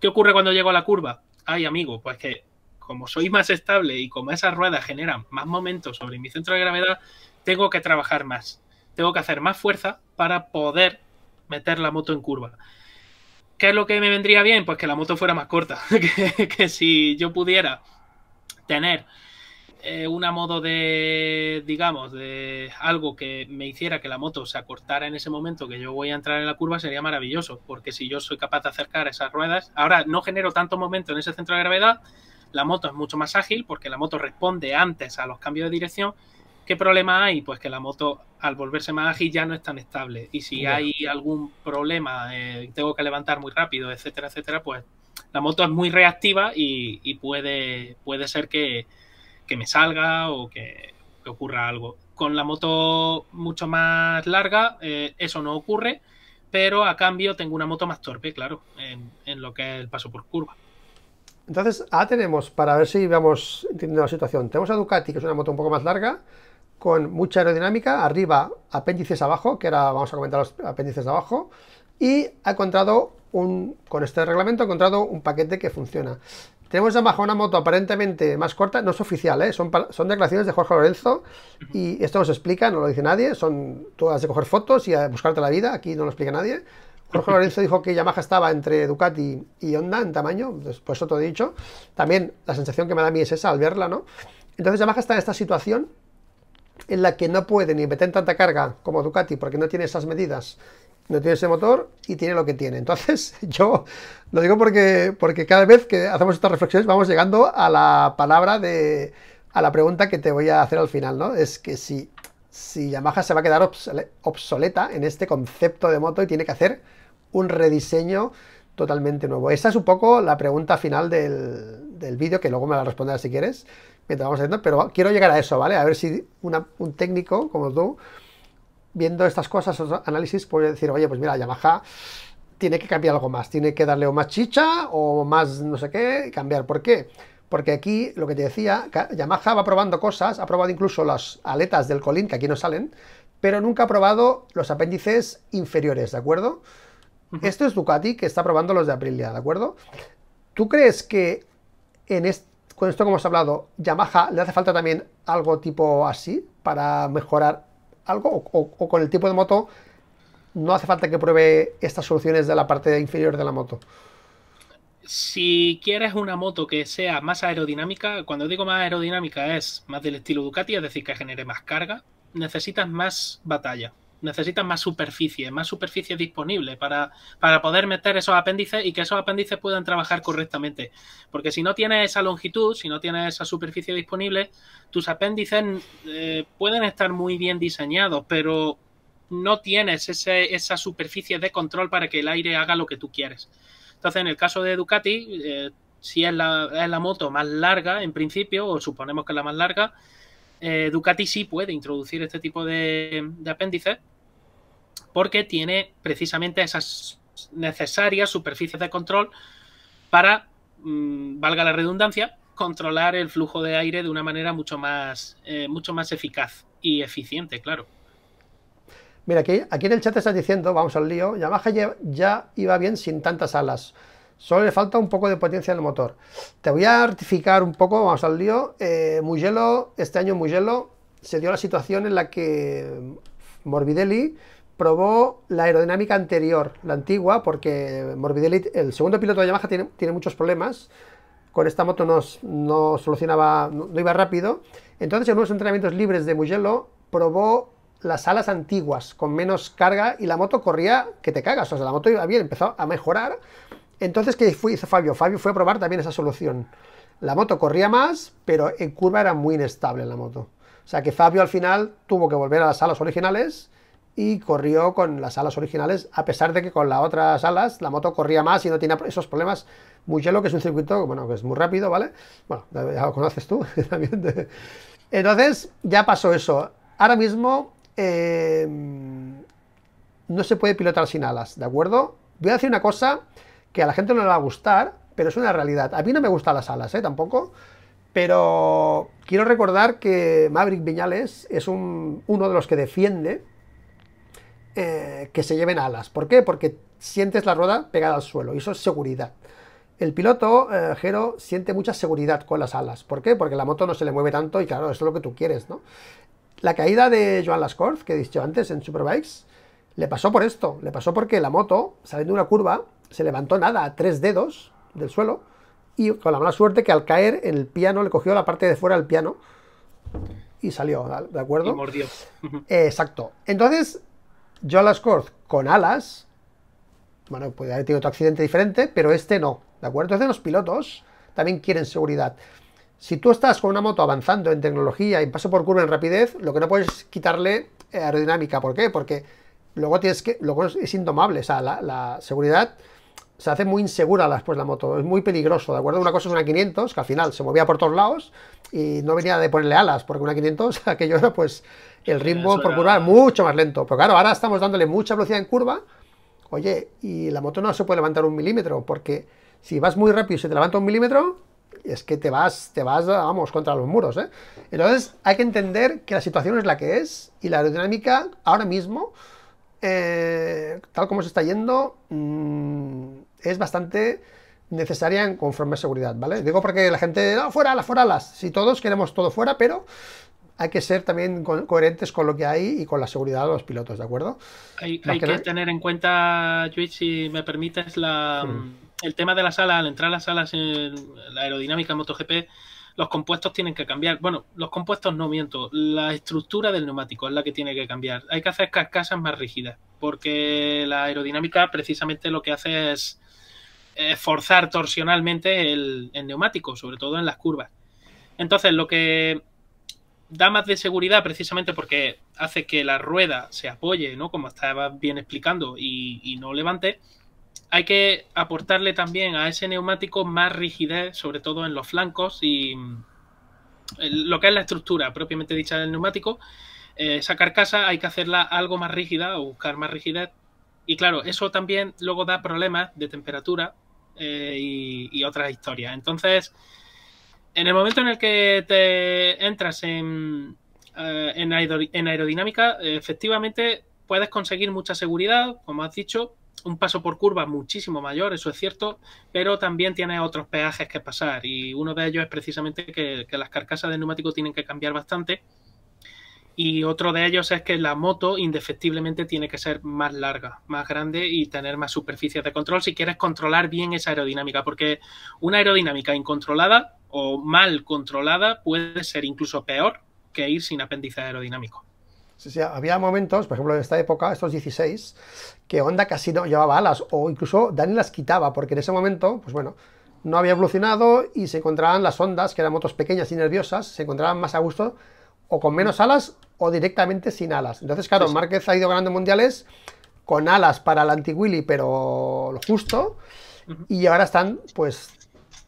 ¿Qué ocurre cuando llego a la curva? Ay, amigo, pues que como soy más estable y como esas ruedas generan más momento sobre mi centro de gravedad, tengo que trabajar más tengo que hacer más fuerza para poder meter la moto en curva. ¿Qué es lo que me vendría bien? Pues que la moto fuera más corta. *laughs* que, si yo pudiera tener eh, una modo de, digamos, de algo que me hiciera que la moto se acortara en ese momento que yo voy a entrar en la curva sería maravilloso, porque si yo soy capaz de acercar esas ruedas, ahora no genero tanto momento en ese centro de gravedad, la moto es mucho más ágil porque la moto responde antes a los cambios de dirección ¿Qué problema hay? Pues que la moto al volverse más ágil ya no es tan estable. Y si hay algún problema, eh, tengo que levantar muy rápido, etcétera, etcétera, pues la moto es muy reactiva y, puede, puede ser que, me salga o que, ocurra algo. Con la moto mucho más larga, eh, eso no ocurre, pero a cambio tengo una moto más torpe, claro, en, en lo que es el paso por curva. Entonces, ahora tenemos, para ver si vamos entendiendo la situación, tenemos a Ducati, que es una moto un poco más larga, con mucha aerodinámica, arriba apéndices abajo, que ahora vamos a comentar los apéndices de abajo, y ha encontrado un, con este reglamento, ha encontrado un paquete que funciona. Tenemos Yamaha una moto aparentemente más corta, no es oficial, ¿eh? son, son declaraciones de Jorge Lorenzo y esto no se explica, no lo dice nadie, son todas de coger fotos y a buscarte la vida, aquí no lo explica nadie. Jorge Lorenzo dijo que Yamaha estaba entre Ducati y Honda en tamaño, pues otro dicho. También la sensación que me da a mí es esa al verla, ¿no? Entonces Yamaha está en esta situación en la que no puede ni meter tanta carga como Ducati porque no tiene esas medidas, no tiene ese motor y tiene lo que tiene. Entonces, *laughs* yo lo digo porque, porque cada vez que hacemos estas reflexiones vamos llegando a la palabra de, a la pregunta que te voy a hacer al final, ¿no? Es que si, si Yamaha se va a quedar obsoleta en este concepto de moto y tiene que hacer un rediseño totalmente nuevo. Esa es un poco la pregunta final del, del vídeo, que luego me la responderás si quieres te vamos a pero quiero llegar a eso, ¿vale? A ver si un técnico como tú, viendo estas cosas, análisis, puede decir, oye, pues mira, Yamaha tiene que cambiar algo más, tiene que darle o más chicha o más no sé qué, cambiar. ¿Por qué? Porque aquí, lo que te decía, Yamaha va probando cosas, ha probado incluso las aletas del colín, que aquí no salen, pero nunca ha probado los apéndices inferiores, ¿de acuerdo? Esto es Ducati, que está probando los de Aprilia, ¿de acuerdo? ¿Tú crees que en este con esto que hemos hablado, Yamaha le hace falta también algo tipo así para mejorar algo o, o con el tipo de moto no hace falta que pruebe estas soluciones de la parte inferior de la moto. Si quieres una moto que sea más aerodinámica, cuando digo más aerodinámica es más del estilo Ducati, es decir, que genere más carga, necesitas más batalla necesitas más superficie, más superficie disponible para, poder meter esos apéndices y que esos apéndices puedan trabajar correctamente. Porque si no tienes esa longitud, si no tienes esa superficie disponible, tus apéndices eh, pueden estar muy bien diseñados, pero no tienes ese, esa superficie de control para que el aire haga lo que tú quieres. Entonces, en el caso de Ducati, eh, si es la, moto más larga, en principio, o suponemos que es la más larga, eh, Ducati sí puede introducir este tipo de, de apéndices porque tiene precisamente esas necesarias superficies de control para, mm, valga la redundancia, controlar el flujo de aire de una manera mucho más, eh, mucho más eficaz y eficiente, claro. Mira, aquí, en el chat estás diciendo, vamos al lío, Yamaha ya, ya iba bien sin tantas alas, solo le falta un poco de potencia el motor. Te voy a artificar un poco, vamos al lío, Muy eh, Mugello, este año Mugello se dio la situación en la que Morbidelli probó la aerodinámica anterior, la antigua, porque Morbidelli, el segundo piloto de Yamaha, tiene, muchos problemas. Con esta moto no, solucionaba, no, iba rápido. Entonces, en unos entrenamientos libres de Mugello, probó las alas antiguas con menos carga y la moto corría que te cagas. O sea, la moto iba bien, empezó a mejorar. Entonces, ¿qué hizo Fabio? Fabio fue a probar también esa solución. La moto corría más, pero en curva era muy inestable la moto. O sea que Fabio al final tuvo que volver a las alas originales y corrió con las alas originales, a pesar de que con las otras alas la moto corría más y no tenía esos problemas. Mugello, que es un circuito, bueno, que es muy rápido, ¿vale? Bueno, ya lo conoces tú *laughs* Entonces, ya pasó eso. Ahora mismo em, no se puede pilotar sin alas, ¿de acuerdo? Voy a decir una cosa que a la gente no le va a gustar, pero es una realidad. A mí no me gustan las alas, ¿eh? Tampoco. Pero quiero recordar que Maverick Viñales es un, uno de los que defiende eh, que se lleven alas. ¿Por qué? Porque sientes la rueda pegada al suelo y eso es seguridad. El piloto, eh, siente mucha seguridad con las alas. ¿Por qué? Porque la moto no se le mueve tanto y claro, eso es lo que tú quieres, ¿no? La caída de Joan Lascorz, que he dicho antes en Superbikes, le pasó por esto. Le pasó porque la moto, saliendo de una curva, se levantó nada a tres dedos del suelo y con la mala suerte que al caer el piano le cogió la parte de fuera del piano y salió, ¿de acuerdo? Eh, exacto. Entonces, Lascourt con alas, bueno, puede haber tenido otro accidente diferente, pero este no, ¿de acuerdo? Entonces los pilotos también quieren seguridad. Si tú estás con una moto avanzando en tecnología y paso por curva en rapidez, lo que no puedes es quitarle eh, aerodinámica. ¿Por qué? Porque luego, tienes que, luego es indomable. O sea, la seguridad se hace muy insegura pues la moto, es muy peligroso, ¿de acuerdo? Una cosa es una 500, que al final se movía por todos lados y no venía de ponerle alas, porque una 500, *laughs* aquello era pues el ritmo por curva mucho más lento. Pero claro, ahora estamos dándole mucha velocidad en curva, oye, y la moto no se puede levantar un milímetro, porque si vas muy rápido y se te levanta un milímetro, es que te vas, te vas, vamos, contra los muros, ¿eh? Entonces hay que entender que la situación es la que es y la aerodinámica ahora mismo, eh, tal como se está yendo... Mm, es bastante necesaria en conforme a seguridad, ¿vale? Digo porque la gente, no, fuera las fuera las Si todos queremos todo fuera, pero hay que ser también coherentes con lo que hay y con la seguridad de los pilotos, ¿de acuerdo? Hay, que, tener en cuenta, Twitch, si me permites, el tema de la sala, al entrar a las salas en la aerodinámica MotoGP los compuestos tienen que cambiar. Bueno, los compuestos no miento, la estructura del neumático es la que tiene que cambiar. Hay que hacer cascas más rígidas, porque la aerodinámica precisamente lo que hace es forzar torsionalmente el, neumático, sobre todo en las curvas. Entonces, lo que da más de seguridad precisamente porque hace que la rueda se apoye, ¿no? Como estaba bien explicando, y, y no levante, hay que aportarle también a ese neumático más rigidez, sobre todo en los flancos y mm, lo que es la estructura propiamente dicha del neumático. Eh, esa carcasa hay que hacerla algo más rígida o buscar más rigidez. Y claro, eso también luego da problemas de temperatura eh, y, y, otras historias. Entonces, en el momento en el que te entras en, eh, en aerodinámica, efectivamente puedes conseguir mucha seguridad, como has dicho, un paso por curva muchísimo mayor, eso es cierto, pero también tiene otros peajes que pasar y uno de ellos es precisamente que, las carcasas de neumático tienen que cambiar bastante y otro de ellos es que la moto indefectiblemente tiene que ser más larga, más grande y tener más superficies de control si quieres controlar bien esa aerodinámica, porque una aerodinámica incontrolada o mal controlada puede ser incluso peor que ir sin apéndice aerodinámico había momentos, por ejemplo, en esta época, estos 16, que Honda casi no llevaba alas, o incluso Dani las quitaba, porque en ese momento, pues bueno, no había evolucionado y se encontraban las ondas que eran motos pequeñas y nerviosas, se encontraban más a gusto o con menos mm. alas o directamente sin alas. Entonces, claro, Márquez ha ido ganando mundiales con alas para el anti-Willy, pero lo justo, y ahora están, pues,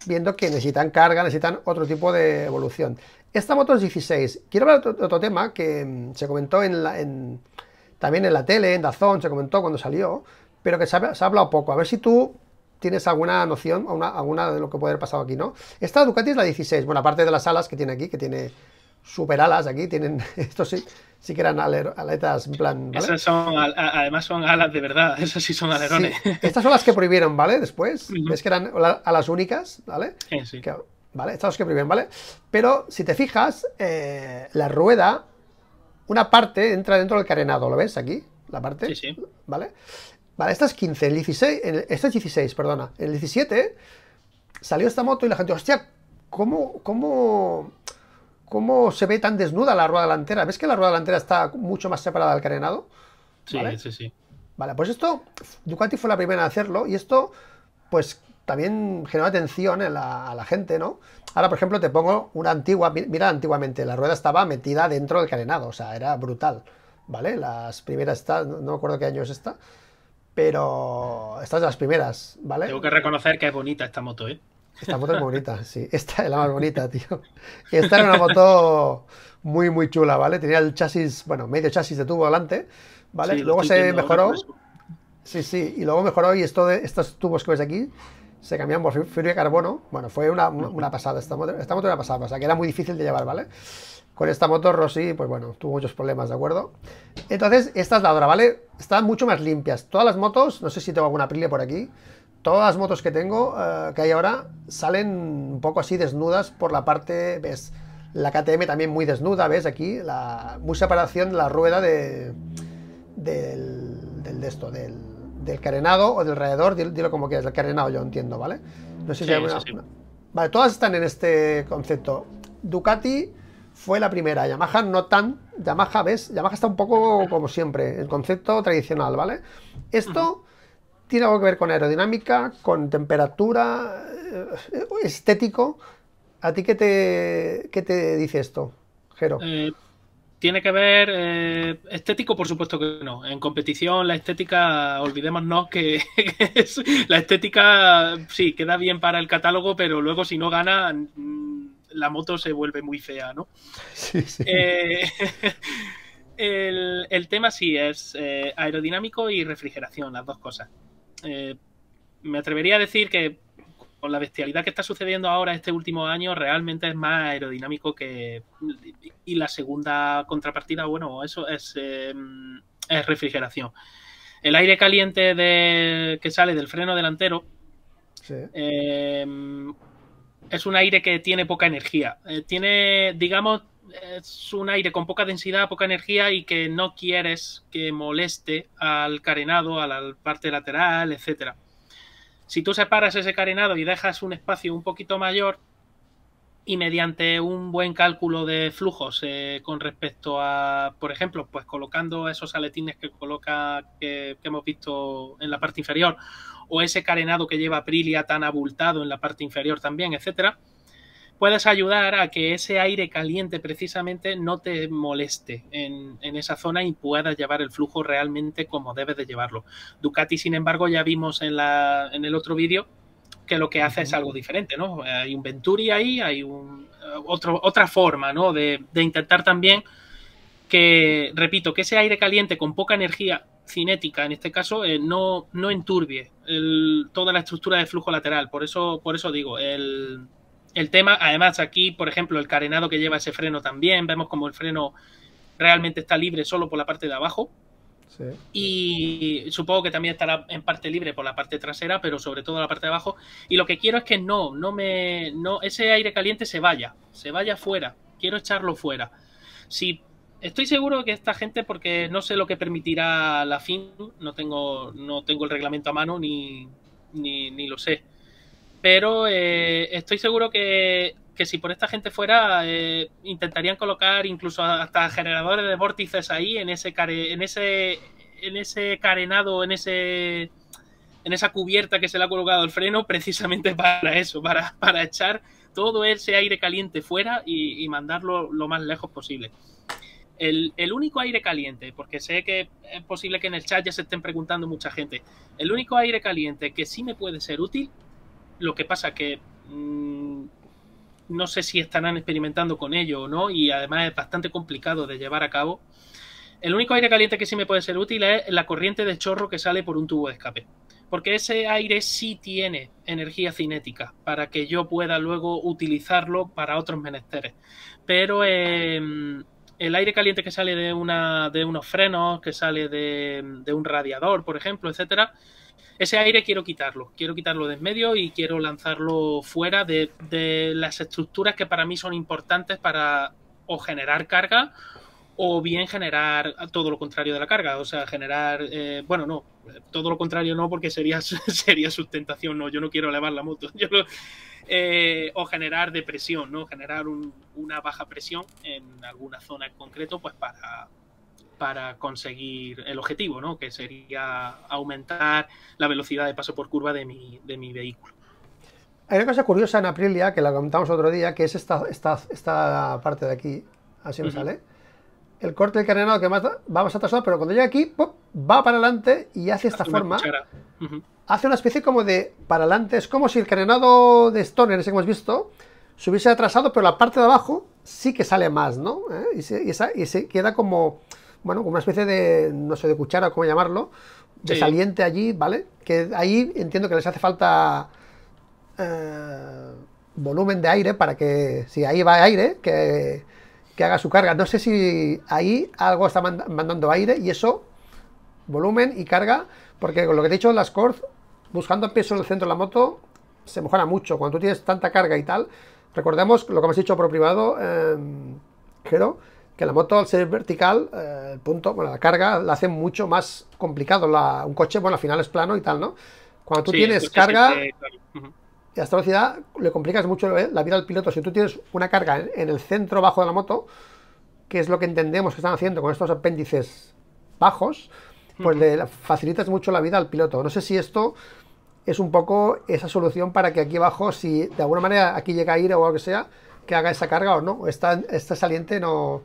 viendo que necesitan carga, necesitan otro tipo de evolución. Esta Moto es 16. Quiero hablar de otro, tema que mm, se comentó en la, también en la tele, en Dazón, se comentó cuando salió, pero que se ha, hablado poco. A ver si tú tienes alguna noción, alguna, de lo que puede haber pasado aquí, ¿no? Esta Ducati es la 16, bueno, aparte de las alas que tiene aquí, que tiene super alas aquí, tienen, *laughs* Estos sí, que eran aletas en plan... Esas son, además son alas de verdad, *laughs* esas sí son alerones. Estas son las que prohibieron, ¿vale? Después, *laughs* Es ves que eran alas únicas, ¿vale? Sí, sí. ¿vale? Estos que primen, ¿vale? Pero si te fijas, eh, la rueda, una parte entra dentro del carenado, ¿lo ves aquí? La parte, sí, ¿vale? Vale, esta es 15, el 16, esta es 16, perdona. El 17 salió esta moto y la gente, hostia, ¿cómo, cómo, cómo se ve tan desnuda la rueda delantera? ¿Ves que la rueda delantera está mucho más separada del carenado? ¿Vale? Sí, sí, sí. Vale, pues esto, Ducati fue la primera en hacerlo y esto, pues también generó atención a la gente, ¿no? Ahora, por ejemplo, te pongo una antigua, mira, antiguamente la rueda estaba metida dentro del carenado, o sea, era brutal, ¿vale? Las primeras, no me acuerdo qué año es esta, pero estas son las primeras, ¿vale? Tengo que reconocer que es bonita esta moto, ¿eh? Esta moto es muy bonita, sí, esta es la más bonita, *laughs* tío. Esta era una moto muy, muy chula, ¿vale? Tenía el chasis, bueno, medio chasis de tubo delante, ¿vale? Luego se mejoró. Sí, sí, y luego mejoró y esto de estos tubos que ves aquí se cambian por fibra de carbono. Bueno, fue una, pasada esta moto. Esta moto era pasada, o que era muy difícil de llevar, ¿vale? Con esta moto Rossi, pues bueno, tuvo muchos problemas, ¿de acuerdo? Entonces, esta es la otra, ¿vale? Están mucho más limpias. Todas las motos, no sé si tengo alguna Aprilia por aquí, todas las motos que tengo, eh, que hay ahora, salen un poco así desnudas por la parte, ¿ves? La KTM también muy desnuda, ¿ves? Aquí, la, muy separación de la rueda de, del, del de esto, del del carenado o del alrededor dilo, como quieras, del carenado yo entiendo, ¿vale? No sé si hay alguna... Vale, todas están en este concepto. Ducati fue la primera, Yamaha no tan, Yamaha, ¿ves? Yamaha está un poco como siempre, el concepto tradicional, ¿vale? Esto tiene algo que ver con aerodinámica, con temperatura, eh, estético. ¿A ti qué te, qué te dice esto, Jero? Eh, ¿Tiene que ver eh, estético? Por supuesto que no. En competición la estética, olvidémonos que, *laughs* la estética sí queda bien para el catálogo, pero luego si no gana mm, la moto se vuelve muy fea, ¿no? Sí, sí. Eh, *laughs* el, tema sí es eh, aerodinámico y refrigeración, las dos cosas. me atrevería a decir que con la bestialidad que está sucediendo ahora este último año, realmente es más aerodinámico que. Y la segunda contrapartida, bueno, eso es, em, refrigeración. El aire caliente que sale del freno delantero em, es un aire que tiene poca energía. Eh, tiene, digamos, es un aire con poca densidad, poca energía y que no quieres que moleste al carenado, a la parte lateral, etcétera. Si tú separas ese carenado y dejas un espacio un poquito mayor y mediante un buen cálculo de flujos eh, con respecto a, por ejemplo, pues colocando esos aletines que coloca que, hemos visto en la parte inferior o ese carenado que lleva prilia tan abultado en la parte inferior también, etcétera, puedes ayudar a que ese aire caliente precisamente no te moleste en, esa zona y puedas llevar el flujo realmente como debes de llevarlo. Ducati, sin embargo, ya vimos en, el otro vídeo que lo que hace es algo diferente, ¿no? Hay un Venturi ahí, hay un, otro, otra forma, ¿no? De, intentar también que, repito, que ese aire caliente con poca energía cinética, en este caso, eh, no, no enturbie toda la estructura de flujo lateral. Por eso, por eso digo, el, el tema, además, aquí, por ejemplo, el carenado que lleva ese freno también, vemos como el freno realmente está libre solo por la parte de abajo. Y supongo que también estará en parte libre por la parte trasera, pero sobre todo la parte de abajo. Y lo que quiero es que no, no me. No, ese aire caliente se vaya, se vaya fuera. Quiero echarlo fuera. Si estoy seguro que esta gente, porque no sé lo que permitirá la FIN, no tengo, no tengo el reglamento a mano ni, ni lo sé. Pero eh, estoy seguro que, si por esta gente fuera, eh, intentarían colocar incluso hasta generadores de vórtices ahí en ese, en ese, en ese carenado, en ese en esa cubierta que se le ha colocado el freno precisamente *laughs* para eso, para, echar todo ese aire caliente fuera y, mandarlo lo más lejos posible. el, único aire caliente, porque sé que es posible que en el chat ya se estén preguntando mucha gente, el único aire caliente que sí me puede ser útil lo que pasa que mm, no sé si estarán experimentando con ello o no, y además es bastante complicado de llevar a cabo. El único aire caliente que sí me puede ser útil es la corriente de chorro que sale por un tubo de escape. Porque ese aire sí tiene energía cinética para que yo pueda luego utilizarlo para otros menesteres. Pero eh, el aire caliente que sale de, una, de unos frenos, que sale de, de un radiador, por ejemplo, etcétera, ese aire quiero quitarlo, quiero quitarlo de en medio y quiero lanzarlo fuera de, las estructuras que para mí son importantes para o generar carga o bien generar todo lo contrario de la carga, o sea, generar, eh, bueno, no, todo lo contrario no, porque sería, *laughs* sería sustentación, no, yo no quiero elevar la moto, *laughs* eh, o generar depresión, ¿no? Generar una baja presión en alguna zona en concreto, pues para, para conseguir el objetivo, ¿no? que sería aumentar la velocidad de paso por curva de mi, vehículo. Hay una cosa curiosa en Aprilia, que la comentamos otro día, que es esta, esta, esta parte de aquí, así me sale. El corte del carenado que más va más atrasado, pero cuando llega aquí, va para adelante y hace esta forma. Hace una especie como de para adelante. Es como si el carenado de Stoner, ese que hemos visto, se hubiese atrasado, pero la parte de abajo sí que sale más, ¿no? ¿Eh? y, se, queda como bueno, como una especie de, no sé, de cuchara, cómo llamarlo, de saliente allí, ¿vale? Que ahí entiendo que les hace falta eh, volumen de aire para que, si ahí va aire, que, que haga su carga. No sé si ahí algo está mandando aire y eso, volumen y carga, porque con lo que te he dicho, las Cord, buscando peso en el centro de la moto, se mejora mucho. Cuando tú tienes tanta carga y tal, recordemos lo que hemos dicho por privado, eh, que la moto al ser vertical, eh, el punto, bueno, la carga la hace mucho más complicado. un coche, bueno, al final es plano y tal, ¿no? Cuando tú tienes carga y a esta velocidad le complicas mucho eh, la vida al piloto. Si tú tienes una carga en, el centro bajo de la moto, que es lo que entendemos que están haciendo con estos apéndices bajos, pues le facilitas mucho la vida al piloto. No sé si esto es un poco esa solución para que aquí abajo, si de alguna manera aquí llega a ir o algo que sea, que haga esa carga o no. Este saliente no...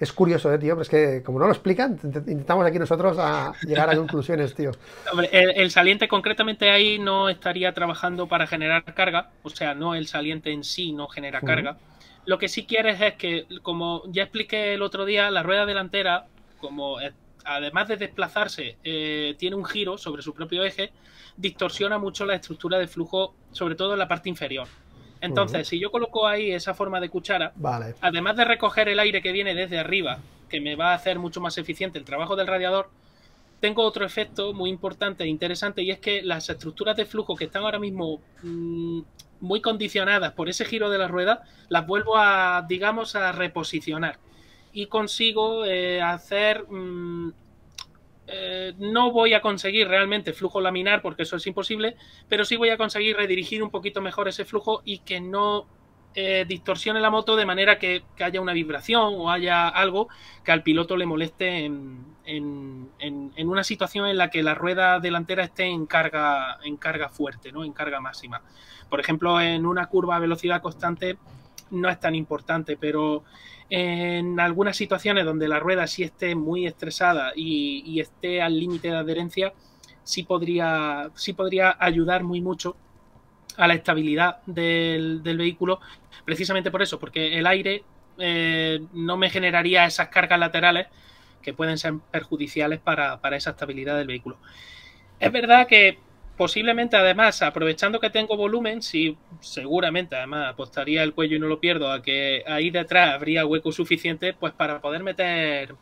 Es curioso, ¿eh, tío, pero es que como no lo explican, intentamos aquí nosotros llegar a conclusiones, tío. *laughs* El, saliente concretamente ahí no estaría trabajando para generar carga, o sea, no el saliente en sí no genera carga. Lo que sí quieres es que, como ya expliqué el otro día, la rueda delantera, como además de desplazarse, eh, tiene un giro sobre su propio eje, distorsiona mucho la estructura de flujo, sobre todo en la parte inferior. Entonces, si yo coloco ahí esa forma de cuchara, además de recoger el aire que viene desde arriba, que me va a hacer mucho más eficiente el trabajo del radiador, tengo otro efecto muy importante e interesante y es que las estructuras de flujo que están ahora mismo mm, muy condicionadas por ese giro de la rueda, las vuelvo a, digamos, a reposicionar y consigo eh, hacer mm, eh, no voy a conseguir realmente flujo laminar porque eso es imposible, pero sí voy a conseguir redirigir un poquito mejor ese flujo y que no eh, distorsione la moto de manera que, haya una vibración o haya algo que al piloto le moleste en, una situación en la que la rueda delantera esté en carga, en carga fuerte, ¿no? en carga máxima. Por ejemplo, en una curva a velocidad constante no es tan importante, pero en algunas situaciones donde la rueda sí esté muy estresada y, esté al límite de adherencia, sí podría, podría ayudar muy mucho a la estabilidad del, vehículo, precisamente por eso, porque el aire eh, no me generaría esas cargas laterales que pueden ser perjudiciales para, para esa estabilidad del vehículo. Es verdad que posiblemente además, aprovechando que tengo volumen, sí, seguramente además apostaría el cuello y no lo pierdo a que ahí detrás habría hueco suficiente pues para poder meter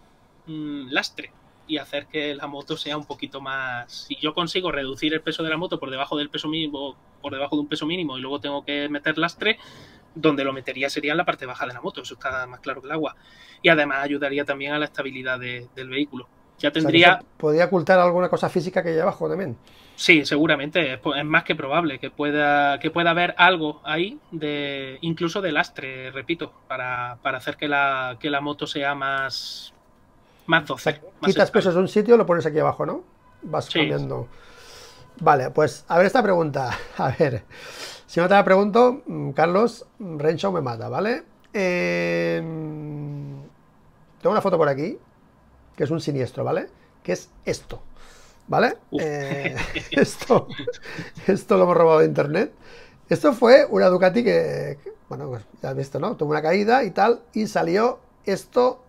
mm, lastre y hacer que la moto sea un poquito más. Si yo consigo reducir el peso de la moto por debajo del peso mínimo, por debajo de un peso mínimo y luego tengo que meter lastre, donde lo metería sería en la parte baja de la moto, eso está más claro que el agua. Y además ayudaría también a la estabilidad del vehículo. Ya tendría. podría ocultar alguna cosa física que hay abajo también. Sí, seguramente. Es, más que probable que pueda, que pueda haber algo ahí, de, incluso de lastre, repito, para, hacer que la, la moto sea más, más quitas pesos de un sitio, lo pones aquí abajo, ¿no? Vas comiendo Vale, pues a ver esta pregunta. *laughs* A ver, si no te la pregunto, mm, Carlos, mm, Renshaw me mata, ¿vale? Em, tengo una foto por aquí, que es un siniestro, ¿vale? Que es esto. ¿Vale? Eh, *laughs* esto, esto lo hemos robado de internet. Esto fue una Ducati que, bueno, pues ya has visto, ¿no? Tuvo una caída y tal, y salió esto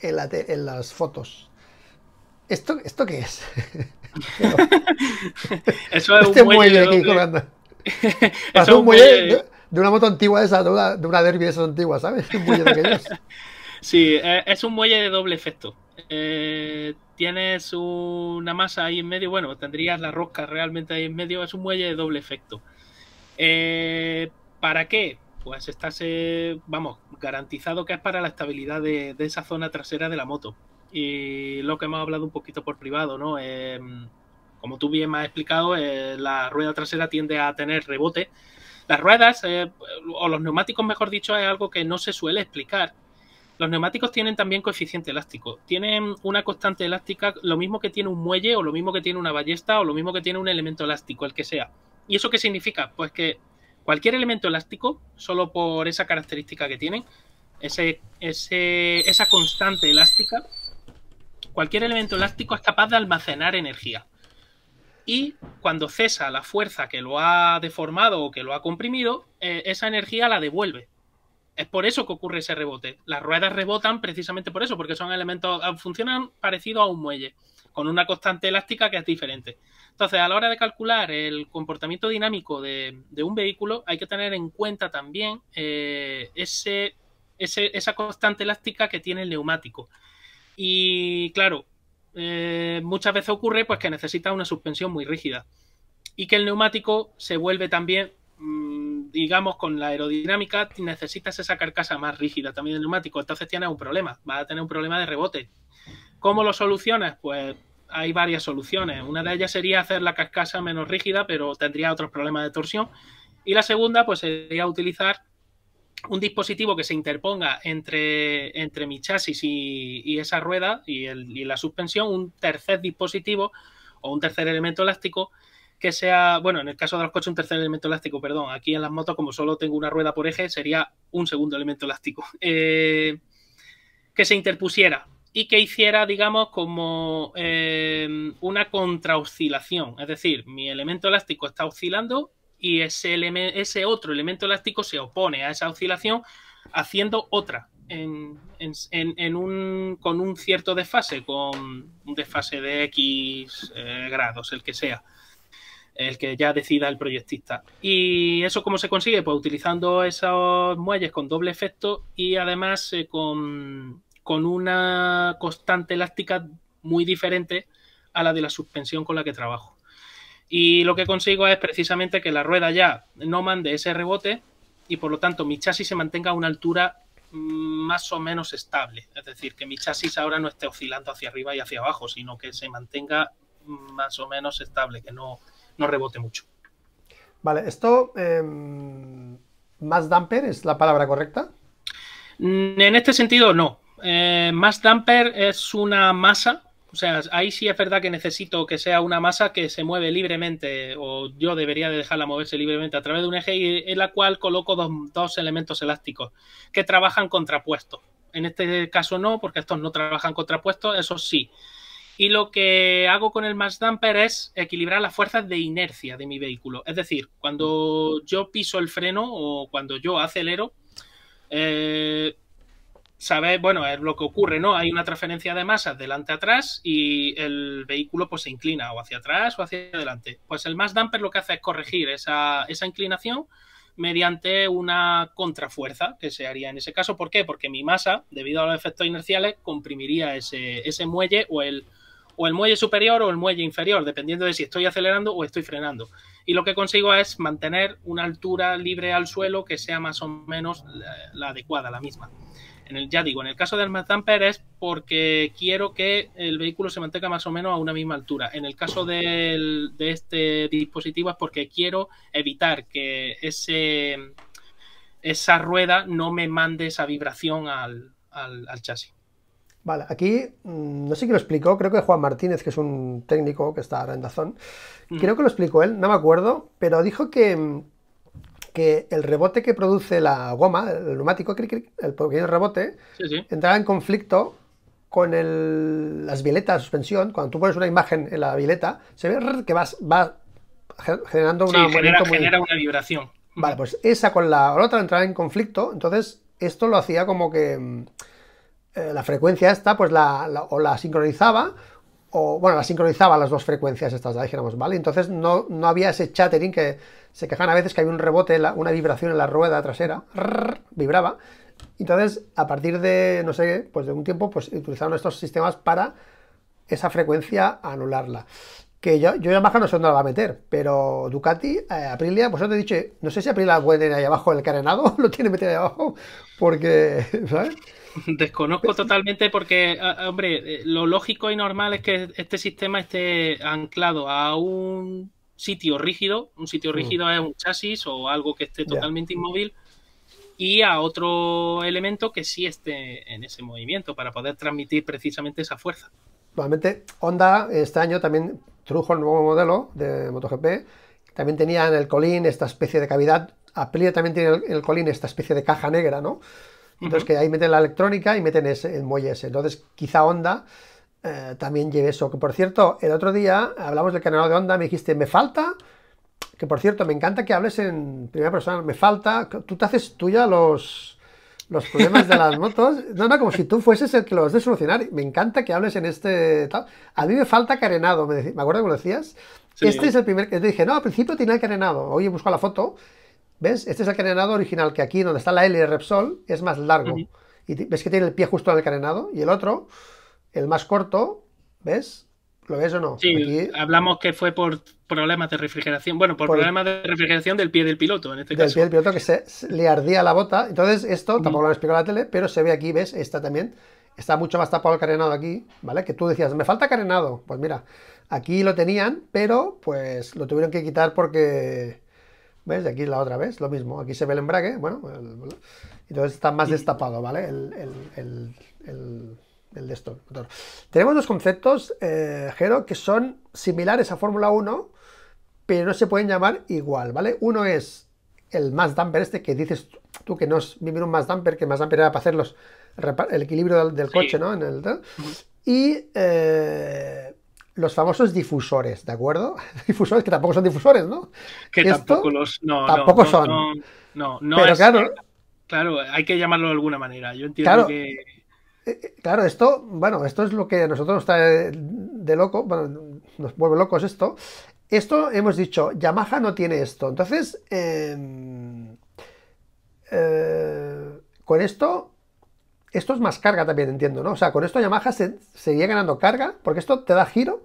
en, las fotos. ¿Esto, ¿Esto qué es? *laughs* es este un muelle, aquí *laughs* Pasó un muelle, de, una moto antigua esa, de una, de una derby de esas antiguas, ¿sabes? Un muelle de aquellos. Sí, eh, es un muelle de doble efecto. Eh, tienes una masa ahí en medio, bueno, tendrías la rosca realmente ahí en medio, es un muelle de doble efecto. Eh, ¿Para qué? Pues estás, vamos, garantizado que es para la estabilidad de, de, esa zona trasera de la moto. Y lo que hemos hablado un poquito por privado, ¿no? como tú bien me has explicado, la rueda trasera tiende a tener rebote. Las ruedas, o los neumáticos, mejor dicho, es algo que no se suele explicar los neumáticos tienen también coeficiente elástico. Tienen una constante elástica, lo mismo que tiene un muelle, o lo mismo que tiene una ballesta, o lo mismo que tiene un elemento elástico, el que sea. ¿Y eso qué significa? Pues que cualquier elemento elástico, solo por esa característica que tienen, ese, esa constante elástica, cualquier elemento elástico es capaz de almacenar energía. Y cuando cesa la fuerza que lo ha deformado o que lo ha comprimido, eh, esa energía la devuelve. Es por eso que ocurre ese rebote. Las ruedas rebotan precisamente por eso, porque son elementos, eh, funcionan parecido a un muelle, con una constante elástica que es diferente. Entonces, a la hora de calcular el comportamiento dinámico de, un vehículo, hay que tener en cuenta también eh, ese, esa constante elástica que tiene el neumático. Y claro, eh, muchas veces ocurre pues, que necesita una suspensión muy rígida y que el neumático se vuelve también... Mm, digamos, con la aerodinámica necesitas esa carcasa más rígida también del neumático, entonces tienes un problema, vas a tener un problema de rebote. ¿Cómo lo solucionas? Pues hay varias soluciones. Una de ellas sería hacer la carcasa menos rígida, pero tendría otros problemas de torsión. Y la segunda, pues sería utilizar un dispositivo que se interponga entre, entre mi chasis y, esa rueda y la suspensión, un tercer dispositivo o un tercer elemento elástico que sea, bueno, en el caso de los coches un tercer elemento elástico, perdón, aquí en las motos como solo tengo una rueda por eje sería un segundo elemento elástico, eh, que se interpusiera y que hiciera, digamos, como eh, una contraoscilación, es decir, mi elemento elástico está oscilando y ese, ese otro elemento elástico se opone a esa oscilación haciendo otra, en, en, un, con un cierto desfase, con un desfase de X eh, grados, el que sea el que ya decida el proyectista. ¿Y eso cómo se consigue? Pues utilizando esos muelles con doble efecto y además eh, con, con, una constante elástica muy diferente a la de la suspensión con la que trabajo. Y lo que consigo es precisamente que la rueda ya no mande ese rebote y por lo tanto mi chasis se mantenga a una altura mm, más o menos estable. Es decir, que mi chasis ahora no esté oscilando hacia arriba y hacia abajo, sino que se mantenga mm, más o menos estable, que no, no rebote mucho. Vale, esto, em, más damper es la palabra correcta. Mm, en este sentido, no. Eh, más damper es una masa o sea, ahí sí es verdad que necesito que sea una masa que se mueve libremente, o yo debería de dejarla moverse libremente a través de un eje en la cual coloco dos, elementos elásticos que trabajan contrapuestos. En este caso no, porque estos no trabajan contrapuestos, eso sí. Y lo que hago con el mass damper es equilibrar las fuerzas de inercia de mi vehículo. Es decir, cuando yo piso el freno o cuando yo acelero, eh, sabes, bueno, es lo que ocurre, ¿no? Hay una transferencia de masa delante atrás y el vehículo pues se inclina o hacia atrás o hacia adelante. Pues el mass damper lo que hace es corregir esa, esa inclinación mediante una contrafuerza que se haría en ese caso. ¿Por qué? Porque mi masa, debido a los efectos inerciales, comprimiría ese muelle o el, o el muelle superior o el muelle inferior, dependiendo de si estoy acelerando o estoy frenando. Y lo que consigo es mantener una altura libre al suelo que sea más o menos la, adecuada, la misma. En el, ya digo, en el caso del matamper es porque quiero que el vehículo se mantenga más o menos a una misma altura. En el caso de este dispositivo es porque quiero evitar que ese, esa rueda no me mande esa vibración al chasis. Vale, aquí mm, no sé quién lo explicó, creo que Juan Martínez, que es un técnico que está ahora en Dazón, mm. creo que lo explicó él, no me acuerdo, pero dijo que, que el rebote que produce la goma, el neumático, el pequeño rebote, entraba en conflicto con el, las violetas de suspensión. Cuando tú pones una imagen en la violeta, se ve que vas, va generando una, sí, una vibración. Vale, pues esa con la, otra entraba en conflicto, entonces esto lo hacía como que mm, eh, la frecuencia esta, pues la, o la sincronizaba, o bueno, la sincronizaba las dos frecuencias estas, dijéramos, ¿vale? Entonces no, no había ese chattering que se quejan a veces que hay un rebote, una vibración en la rueda trasera, vibraba. Entonces, a partir de, no sé, pues de un tiempo, pues utilizaron estos sistemas para esa frecuencia anularla. Que yo, yo baja no sé dónde la va a meter, pero Ducati, eh, Aprilia, pues yo te he dicho, no sé si Aprilia puede ahí abajo el carenado, *laughs* lo tiene metido ahí abajo, porque, *laughs* ¿sabes? *laughs* desconozco totalmente porque, ah, ah, hombre, eh, lo lógico y normal es que este sistema esté anclado a un sitio rígido. Un sitio mm. rígido es un chasis o algo que esté totalmente inmóvil y a otro elemento que sí esté en ese movimiento para poder transmitir precisamente esa fuerza. Normalmente Honda este año también trujo el nuevo modelo de MotoGP. También tenía en el colín esta especie de cavidad. Aprilia también tiene en el colín esta especie de caja negra, ¿no? Entonces, que ahí meten la electrónica y meten ese, el muelle ese. Entonces, quizá Honda eh, también lleve eso. Que por cierto, el otro día hablamos del canal de Honda, me dijiste, me falta, que por cierto, me encanta que hables en primera persona, me falta, tú te haces tuya los, los problemas de las *laughs* motos, no, no, como si tú fueses el que los de solucionar, me encanta que hables en este tal. A mí me falta carenado, me, me acuerdo que lo decías. Este es el primer que te dije, no, al principio tenía el carenado, oye, busco la foto ¿Ves? Este es el carenado original, que aquí donde está la L de Repsol es más largo. Y ves que tiene el pie justo en el carenado. Y el otro, el más corto, ¿ves? ¿Lo ves o no? Sí, hablamos que fue por problemas de refrigeración. Bueno, por, problemas de refrigeración del pie del piloto, en este caso. Del pie del piloto que se, le ardía la bota. Entonces, esto tampoco lo han explicado la tele, pero se ve aquí, ¿ves? Esta también. Está mucho más tapado el carenado aquí, ¿vale? Que tú decías, me falta carenado. Pues mira, aquí lo tenían, pero pues lo tuvieron que quitar porque ¿Ves? Aquí la otra vez, lo mismo. Aquí se ve el embrague, bueno, entonces está más destapado, ¿vale? El, el, de Tenemos dos conceptos, eh, Jero, que son similares a Fórmula 1, pero no se pueden llamar igual, ¿vale? Uno es el más damper este que dices tú que no es un más damper, que más damper era para hacer el equilibrio del, coche, ¿no? y eh, los famosos difusores, ¿de acuerdo? *laughs* Difusores que tampoco son difusores, ¿no? Que tampoco los. tampoco son. No, no, Pero claro. Claro, hay que llamarlo de alguna manera. Yo entiendo que. Eh, eh, claro, esto, bueno, esto es lo que a nosotros nos trae de loco, bueno, nos vuelve locos esto. Esto hemos dicho, Yamaha no tiene esto. Entonces, em, eh, con esto esto es más carga también, entiendo, ¿no? O sea, con esto Yamaha se, seguía ganando carga, porque esto te da giro,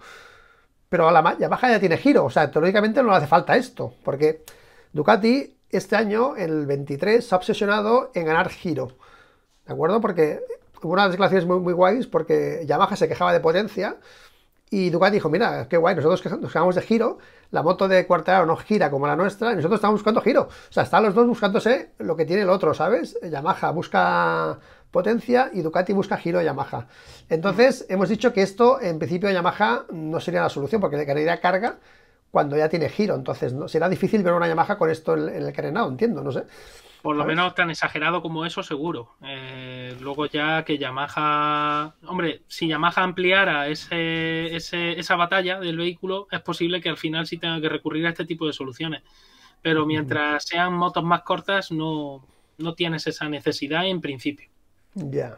pero a la Yamaha ya tiene giro, o sea, teóricamente no le hace falta esto, porque Ducati este año, el 23, se ha obsesionado en ganar giro, ¿de acuerdo? Porque hubo las declaraciones muy, muy guays, porque Yamaha se quejaba de potencia, y Ducati dijo, mira, qué guay, nosotros nos quejamos de giro, la moto de o no gira como la nuestra, y nosotros estamos buscando giro, o sea, están los dos buscándose lo que tiene el otro, ¿sabes? Yamaha busca potencia y Ducati busca giro a Yamaha. Entonces, hemos dicho que esto, en principio, Yamaha no sería la solución porque le quedaría carga cuando ya tiene giro. Entonces, ¿no? será difícil ver una Yamaha con esto en, el carenado, entiendo, no sé. Por lo menos tan exagerado como eso, seguro. Eh, luego ya que Yamaha. Hombre, si Yamaha ampliara ese, esa batalla del vehículo, es posible que al final sí tenga que recurrir a este tipo de soluciones. Pero mientras sean motos más cortas, no, no tienes esa necesidad en principio. Ya.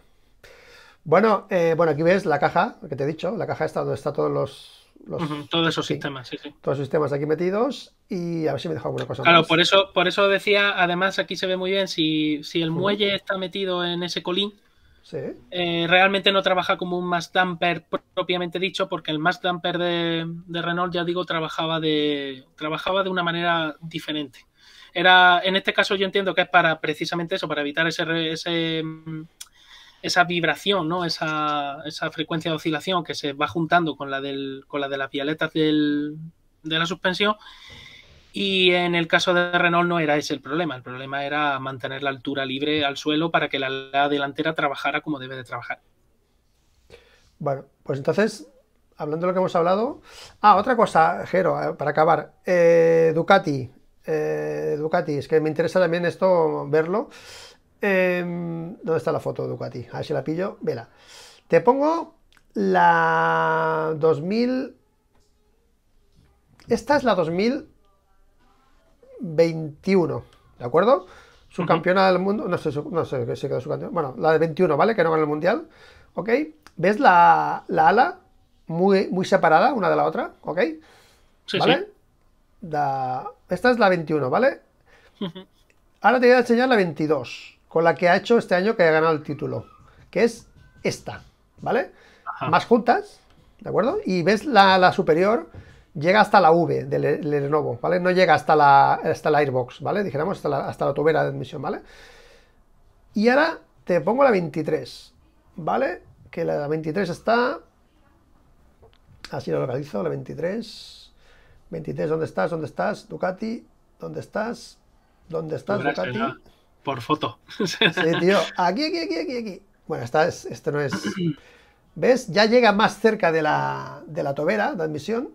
Bueno, eh, bueno, aquí ves la caja que te he dicho, la caja está donde está todos los. todos esos sistemas, Todos los sistemas aquí metidos y a ver si me dejo alguna cosa. Claro, por eso, por eso decía, además aquí se ve muy bien, si, si el muelle está metido en ese colín, eh, realmente no trabaja como un mass damper propiamente dicho, porque el mass damper de, de, Renault, ya digo, trabajaba de, trabajaba de una manera diferente. Era, en este caso yo entiendo que es para precisamente eso, para evitar ese, ese mm, esa vibración, ¿no? Esa, esa, frecuencia de oscilación que se va juntando con la, del, con de las vialetas de la suspensión y en el caso de Renault no era ese el problema, el problema era mantener la altura libre al suelo para que la, delantera trabajara como debe de trabajar. Bueno, pues entonces, hablando de lo que hemos hablado... Ah, otra cosa, Jero, eh, para acabar. Eh, Ducati, eh, Ducati, es que me interesa también esto verlo. Em, ¿Dónde está la foto de Ducati? A ver si la pillo. Vela. Te pongo la 2000... Esta es la 2000... 21, ¿de acuerdo? Subcampeona del mundo, no sé, no sé qué se quedó campeona, bueno, la de 21, ¿vale? Que no en el mundial, ¿ok? ¿Ves la, ala muy, muy separada una de la otra, ¿ok? ¿Vale? Esta es la 21, ¿vale? Ahora te voy a enseñar la 22, con la que ha hecho este año que ha ganado el título, que es esta, ¿vale? Más juntas, ¿de acuerdo? Y ves la, la superior, llega hasta la V del Lenovo, ¿vale? No llega hasta la, hasta la Airbox, ¿vale? Dijéramos hasta la, hasta tubera de admisión, ¿vale? Y ahora te pongo la 23, ¿vale? Que la 23 está... Así lo localizo, la 23. 23, ¿dónde estás? ¿Dónde estás? Ducati, ¿dónde estás? ¿Dónde estás, Ducati? Por foto. Sí, tío. Aquí, aquí, aquí, aquí, aquí. Bueno, este no es... ¿Ves? Ya llega más cerca de la, de la tobera de admisión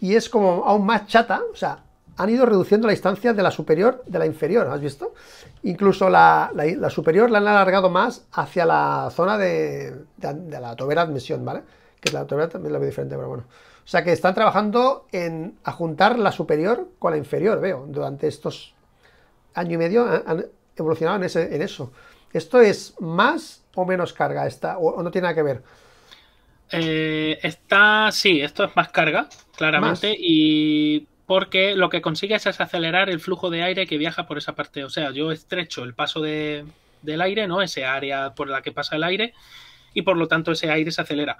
y es como aún más chata, o sea, han ido reduciendo la distancia de la superior de la inferior, ¿has visto? Incluso la, superior la han alargado más hacia la zona de, de, la tobera de admisión, ¿vale? Que la tobera también la veo diferente, pero bueno. O sea que están trabajando en ajuntar la superior con la inferior, veo, durante estos año y medio han, evolucionado en, eso. ¿Esto es más o menos carga esta? ¿O, no tiene nada que ver? Eh, está, sí, esto es más carga. Claramente, y porque lo que consigues es acelerar el flujo de aire que viaja por esa parte. O sea, yo estrecho el paso de, del aire, ¿no? Ese área por la que pasa el aire, y por lo tanto ese aire se acelera.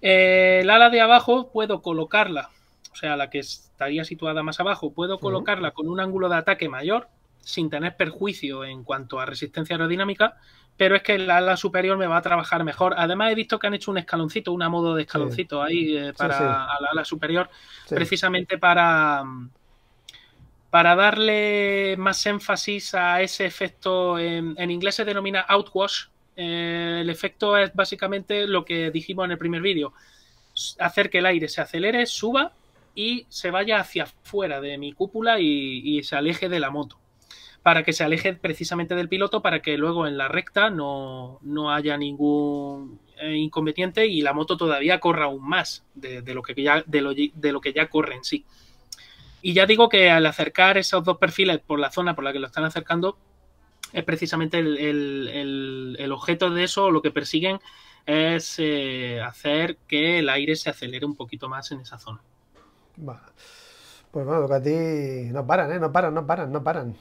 el ala de abajo puedo colocarla, o sea, la que estaría situada más abajo, puedo colocarla con un ángulo de ataque mayor, sin tener perjuicio en cuanto a resistencia aerodinámica, pero es que la ala superior me va a trabajar mejor. Además, he visto que han hecho un escaloncito, una modo de escaloncito ahí eh, para la ala superior, precisamente para, para darle más énfasis a ese efecto. En, inglés se denomina outwash. Eh, el efecto es básicamente lo que dijimos en el primer vídeo: hacer que el aire se acelere, suba y se vaya hacia afuera de mi cúpula y se aleje de la moto para que se aleje precisamente del piloto para que luego en la recta no, haya ningún eh, inconveniente y la moto todavía corra aún más de, lo, que ya, de lo, que ya corre en sí. Y ya digo que al acercar esos dos perfiles por la zona por la que lo están acercando, es precisamente el, objeto de eso, lo que persiguen es eh, hacer que el aire se acelere un poquito más en esa zona. Pues bueno, que no paran, ¿eh? no paran, no paran, no paran.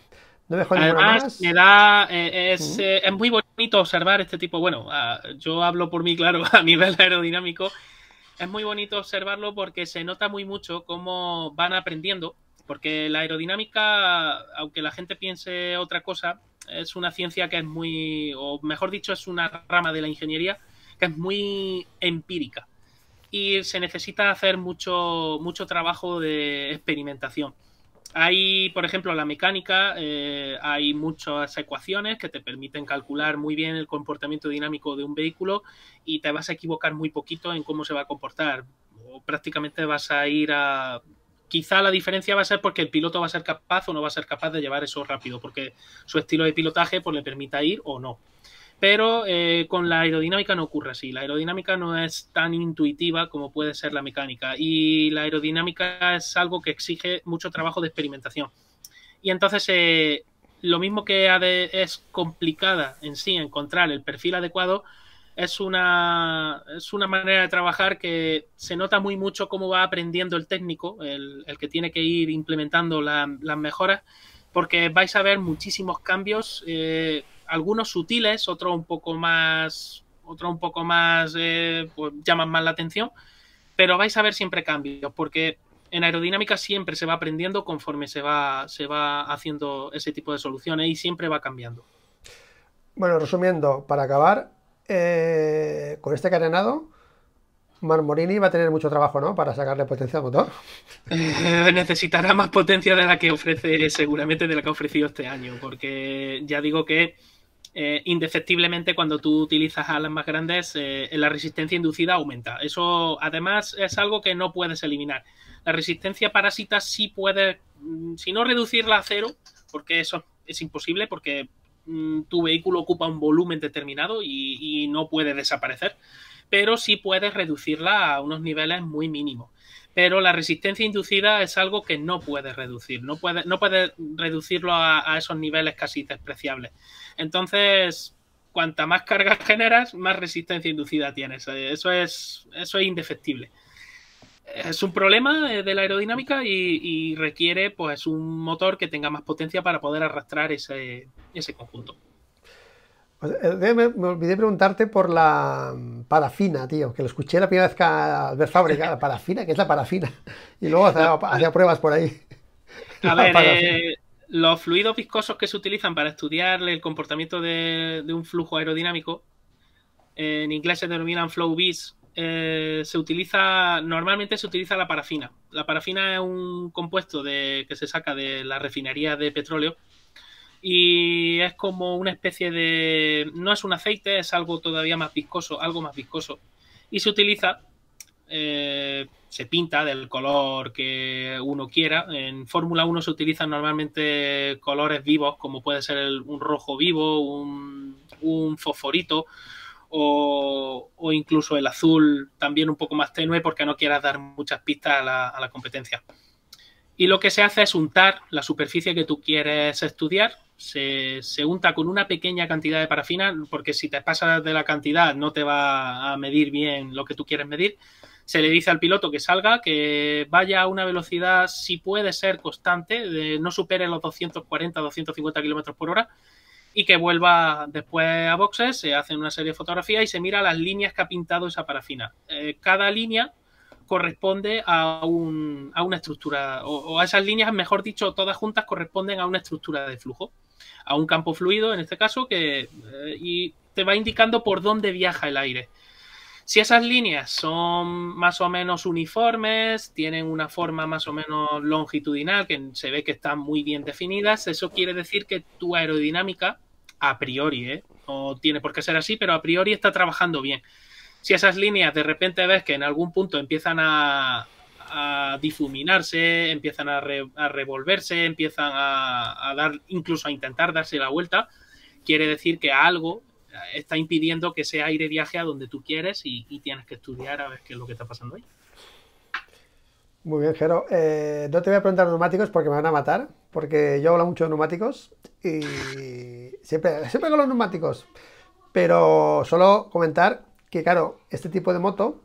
Además, da. Eh, eh, es, muy bonito observar este tipo. Bueno, ah, yo hablo por mí, *laughs* claro, a nivel aerodinámico. Es muy bonito observarlo porque se nota muy mucho cómo van aprendiendo. Porque la aerodinámica, aunque la gente piense otra cosa, es una ciencia que es muy. O mejor dicho, es una rama de la ingeniería que es muy empírica. Y se necesita hacer mucho, mucho trabajo de experimentación. Hay, por ejemplo, la mecánica, eh, hay muchas ecuaciones que te permiten calcular muy bien el comportamiento dinámico de un vehículo y te vas a equivocar muy poquito en cómo se va a comportar. O prácticamente vas a ir a... Quizá la diferencia va a ser porque el piloto va a ser capaz o no va a ser capaz de llevar eso rápido, porque su estilo de pilotaje pues, le permita ir o no pero eh, con la aerodinámica no ocurre así. La aerodinámica no es tan intuitiva como puede ser la mecánica y la aerodinámica es algo que exige mucho trabajo de experimentación. Y entonces, eh, lo mismo que es complicada en sí encontrar el perfil adecuado, es una, es una manera de trabajar que se nota muy mucho cómo va aprendiendo el técnico, el, que tiene que ir implementando las mejoras, porque vais a ver muchísimos cambios. Eh, algunos sutiles, otros un poco más, otro un poco más, eh, pues llaman más la atención, pero vais a ver siempre cambios, porque en aerodinámica siempre se va aprendiendo conforme se va, se va haciendo ese tipo de soluciones y siempre va cambiando. Bueno, resumiendo, para acabar, eh, con este carenado, Marmorini va a tener mucho trabajo, ¿no? Para sacarle potencia al motor. *laughs* necesitará más potencia de la que ofrece, seguramente de la que ha ofrecido este año, porque ya digo que eh, indefectiblemente cuando tú utilizas alas más grandes, eh, la resistencia inducida aumenta. Eso además es algo que no puedes eliminar. La resistencia parásita sí puedes, mm, si no reducirla a cero, porque eso es imposible, porque mm, tu vehículo ocupa un volumen determinado y, y no puede desaparecer, pero sí puedes reducirla a unos niveles muy mínimos pero la resistencia inducida es algo que no puedes reducir, no puedes no puede reducirlo a, esos niveles casi despreciables. Entonces, cuanta más cargas generas, más resistencia inducida tienes. Eh, eso es, eso es indefectible. Es un problema eh, de la aerodinámica y, requiere pues, un motor que tenga más potencia para poder arrastrar ese conjunto. Pues, eh, me, olvidé preguntarte por la parafina, tío, que lo escuché la primera vez que Albert ah, Fábrica, la parafina, que es la parafina, y luego hacía, *laughs* pruebas por ahí. A ver, eh, los fluidos viscosos que se utilizan para estudiar el comportamiento de, un flujo aerodinámico, en inglés se denominan flow bees, eh, se utiliza, normalmente se utiliza la parafina. La parafina es un compuesto que se saca de la refinería de petróleo y es como una especie de... no es un aceite, es algo todavía más viscoso, algo más viscoso. Y se utiliza, eh, se pinta del color que uno quiera. En Fórmula 1 se utilizan normalmente colores vivos, como puede ser un rojo vivo, un, un fosforito. O, o, incluso el azul también un poco más tenue porque no quieras dar muchas pistas a la, a la competencia. Y lo que se hace es untar la superficie que tú quieres estudiar se, unta con una pequeña cantidad de parafina, porque si te pasas de la cantidad no te va a medir bien lo que tú quieres medir. Se le dice al piloto que salga, que vaya a una velocidad, si puede ser constante, no supere los 240, 250 kilómetros por hora, y que vuelva después a boxes, se hacen una serie de fotografías y se mira las líneas que ha pintado esa parafina. Eh, cada línea corresponde a, un, una estructura, o, o, a esas líneas, mejor dicho, todas juntas corresponden a una estructura de flujo a un campo fluido, en este caso, que, eh, y te va indicando por dónde viaja el aire. Si esas líneas son más o menos uniformes, tienen una forma más o menos longitudinal, que se ve que están muy bien definidas, eso quiere decir que tu aerodinámica, a priori, ¿eh? o tiene por qué ser así, pero a priori está trabajando bien si esas líneas de repente ves que en algún punto empiezan a, a, difuminarse, empiezan a, revolverse, empiezan a, dar, incluso a intentar darse la vuelta, quiere decir que algo eh, está impidiendo que ese aire viaje a donde tú quieres y, tienes que estudiar a ver qué es lo que está pasando ahí. Muy bien, Jero. Eh, no te voy a preguntar neumáticos porque me van a matar, porque yo hablo mucho de neumáticos y siempre, *laughs* siempre con los neumáticos. Pero solo comentar que, claro, este tipo de moto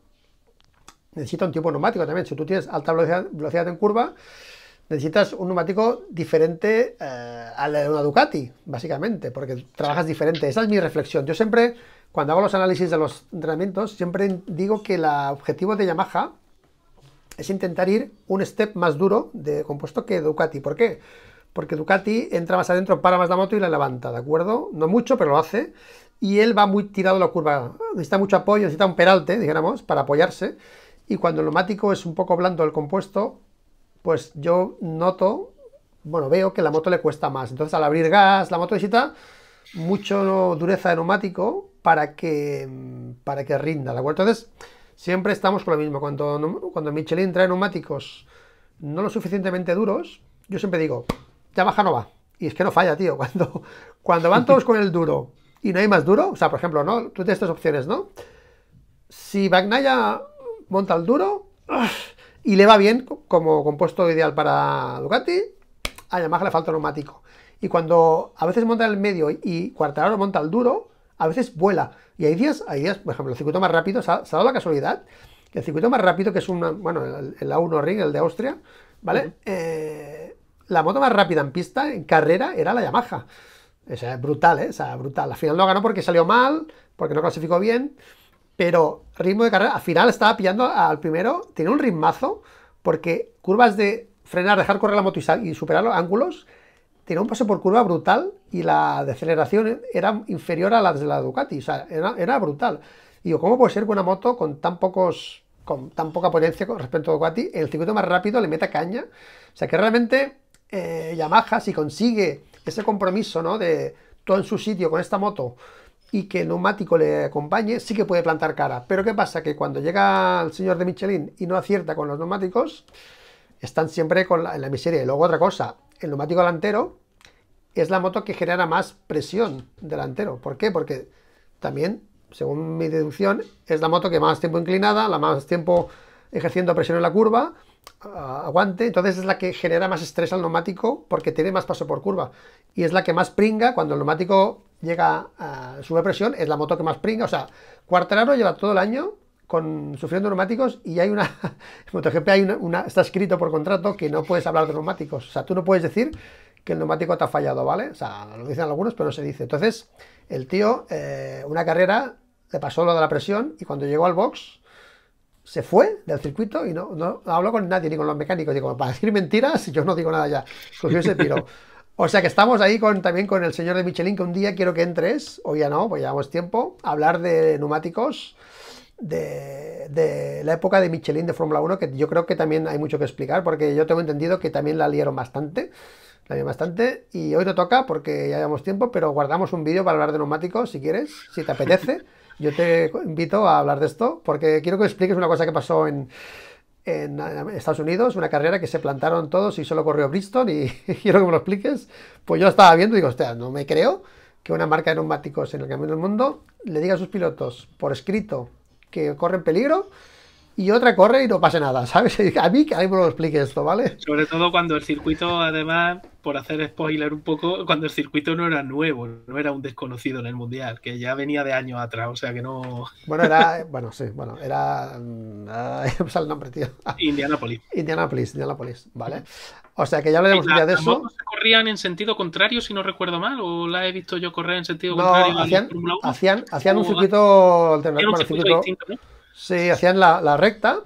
necesita un tipo neumático también. Si tú tienes alta velocidad, en curva, necesitas un neumático diferente eh, al de una Ducati, básicamente, porque trabajas diferente. Esa es mi reflexión. Yo siempre, cuando hago los análisis de los entrenamientos, siempre digo que el objetivo de Yamaha es intentar ir un step más duro de compuesto que Ducati. ¿Por qué? Porque Ducati entra más adentro, para más la moto y la levanta, ¿de acuerdo? No mucho, pero lo hace. Y él va muy tirado a la curva. Necesita mucho apoyo, necesita un peralte, digamos, para apoyarse y cuando el neumático es un poco blando el compuesto, pues yo noto, bueno, veo que la moto le cuesta más. Entonces al abrir gas, la moto necesita mucho dureza de neumático para que, para que rinda, ¿de acuerdo? Entonces siempre estamos con lo mismo. Cuando, cuando Michelin trae neumáticos no lo suficientemente duros, yo siempre digo, ya baja no va. Y es que no falla, tío. *laughs* Cuando, cuando van todos con el duro y no hay más duro, o sea, por ejemplo, ¿no? Tú tienes tres opciones, ¿no? Si Bagnaya monta el duro y le va bien como compuesto ideal para Ducati. A Yamaha le falta neumático. Y cuando a veces monta el medio y Cuartararo monta el duro, a veces vuela. Y hay días, hay días, por ejemplo, el circuito más rápido, se ha, la casualidad el circuito más rápido, que es una, bueno, el, A1 Ring, el de Austria, ¿vale? Eh, la moto más rápida en pista, en carrera, era la Yamaha. O sea, brutal, ¿eh? O sea, brutal. Al final no ganó porque salió mal, porque no clasificó bien pero ritmo de carrera, al final estaba pillando al primero, Tiene un ritmazo, porque curvas de frenar, dejar correr la moto y, superar los ángulos, tiene un paso por curva brutal y la deceleración era inferior a la de la Ducati, o sea, era, brutal. Y digo, ¿cómo puede ser que una moto con tan pocos con tan poca potencia con respecto a Ducati, el circuito más rápido le meta caña? O sea, que realmente eh, Yamaha, si consigue ese compromiso, ¿no? De todo en su sitio con esta moto, y que el neumático le acompañe, sí que puede plantar cara. Pero ¿qué pasa? Que cuando llega el señor de Michelin y no acierta con los neumáticos, están siempre con la, en la miseria. Y luego otra cosa, el neumático delantero es la moto que genera más presión delantero. ¿Por qué? Porque también, según mi deducción, es la moto que más tiempo inclinada, la más tiempo ejerciendo presión en la curva, aguante, entonces es la que genera más estrés al neumático porque tiene más paso por curva y es la que más pringa cuando el neumático llega a su presión, es la moto que más pringa, o sea, Cuartararo lleva todo el año con, sufriendo neumáticos y hay una, *laughs* en MotoGP hay una, está escrito por contrato que no puedes hablar de neumáticos, o sea, tú no puedes decir que el neumático te ha fallado, ¿vale? O sea, lo dicen algunos, pero no se dice. Entonces, el tío, eh, una carrera, le pasó lo de la presión y cuando llegó al box, se fue del circuito y no, no habló con nadie, ni con los mecánicos. Digo, para decir mentiras, yo no digo nada ya. Cogió ese tiro. *laughs* O sea que estamos ahí con, también con el señor de Michelin, que un día quiero que entres, hoy ya no, pues llevamos tiempo, a hablar de neumáticos de, la época de Michelin de Fórmula 1, que yo creo que también hay mucho que explicar, porque yo tengo entendido que también la liaron bastante, la liaron bastante, y hoy te toca porque ya llevamos tiempo, pero guardamos un vídeo para hablar de neumáticos, si quieres, si te apetece. *laughs* Yo te invito a hablar de esto, porque quiero que expliques una cosa que pasó en, en Estados Unidos, una carrera que se plantaron todos y solo corrió Bristol y *laughs* quiero que me lo expliques, pues yo estaba viendo y digo, hostia, no me creo que una marca de neumáticos en el camino del mundo le diga a sus pilotos por escrito que corren peligro y otra corre y no pasa nada, ¿sabes? *laughs* A mí que mí me lo explique esto, ¿vale? Sobre todo cuando el circuito, además, por hacer spoiler un poco, cuando el circuito no era nuevo, no era un desconocido en el mundial, que ya venía de años atrás, o sea que no. Bueno, era. *laughs* bueno, sí, bueno, era. Uh, *laughs* el nombre, tío. Indianapolis. Indianapolis, Indianapolis, ¿vale? O sea que ya hablaremos la, de eso. corrían en sentido contrario, si no recuerdo mal? ¿O la he visto yo correr en sentido no, contrario? Hacían, hacían, un circuito alternativo. un circuito, Sí, hacían la, recta,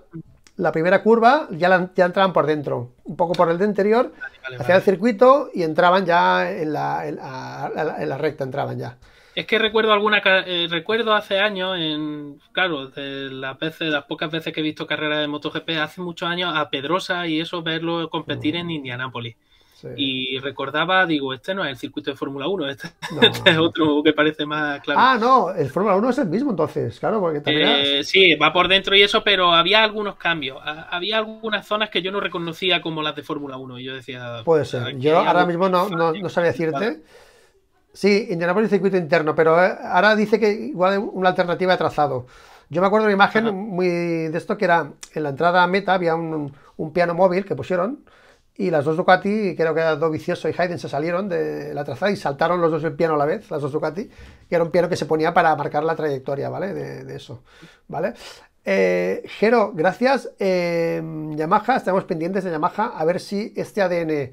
la primera curva, ya, entraban por dentro, un poco por el de interior, hacían el circuito y entraban ya en la, recta, entraban ya. Es que recuerdo alguna eh, recuerdo hace años, en, claro, de las veces, las pocas veces que he visto carreras de MotoGP, hace muchos años a Pedrosa y eso verlo competir mm. en Indianápolis. Y recordaba, digo, este no es el circuito de Fórmula 1, este, *laughs* este, es otro que parece más claro. Ah, no, el Fórmula 1 es el mismo entonces, claro, porque también. Eh, sí, va por dentro y eso, pero había algunos cambios. Había algunas zonas que yo no reconocía como las de Fórmula 1. Y yo decía. Puede ser. Yo ahora mismo no, no, sabía decirte. Sí, el circuito interno, pero eh, ahora dice que igual hay una alternativa de trazado. Yo me acuerdo de una imagen muy de esto que era en la entrada a meta había un, un piano móvil que pusieron y las dos Ducati, creo que dos Vicioso y Hayden se salieron de la trazada y saltaron los dos en piano a la vez, las dos Ducati, que era un piano que se ponía para marcar la trayectoria, ¿vale? De, eso, ¿vale? Eh, Jero, gracias. Eh, Yamaha, estamos pendientes de Yamaha, a ver si este ADN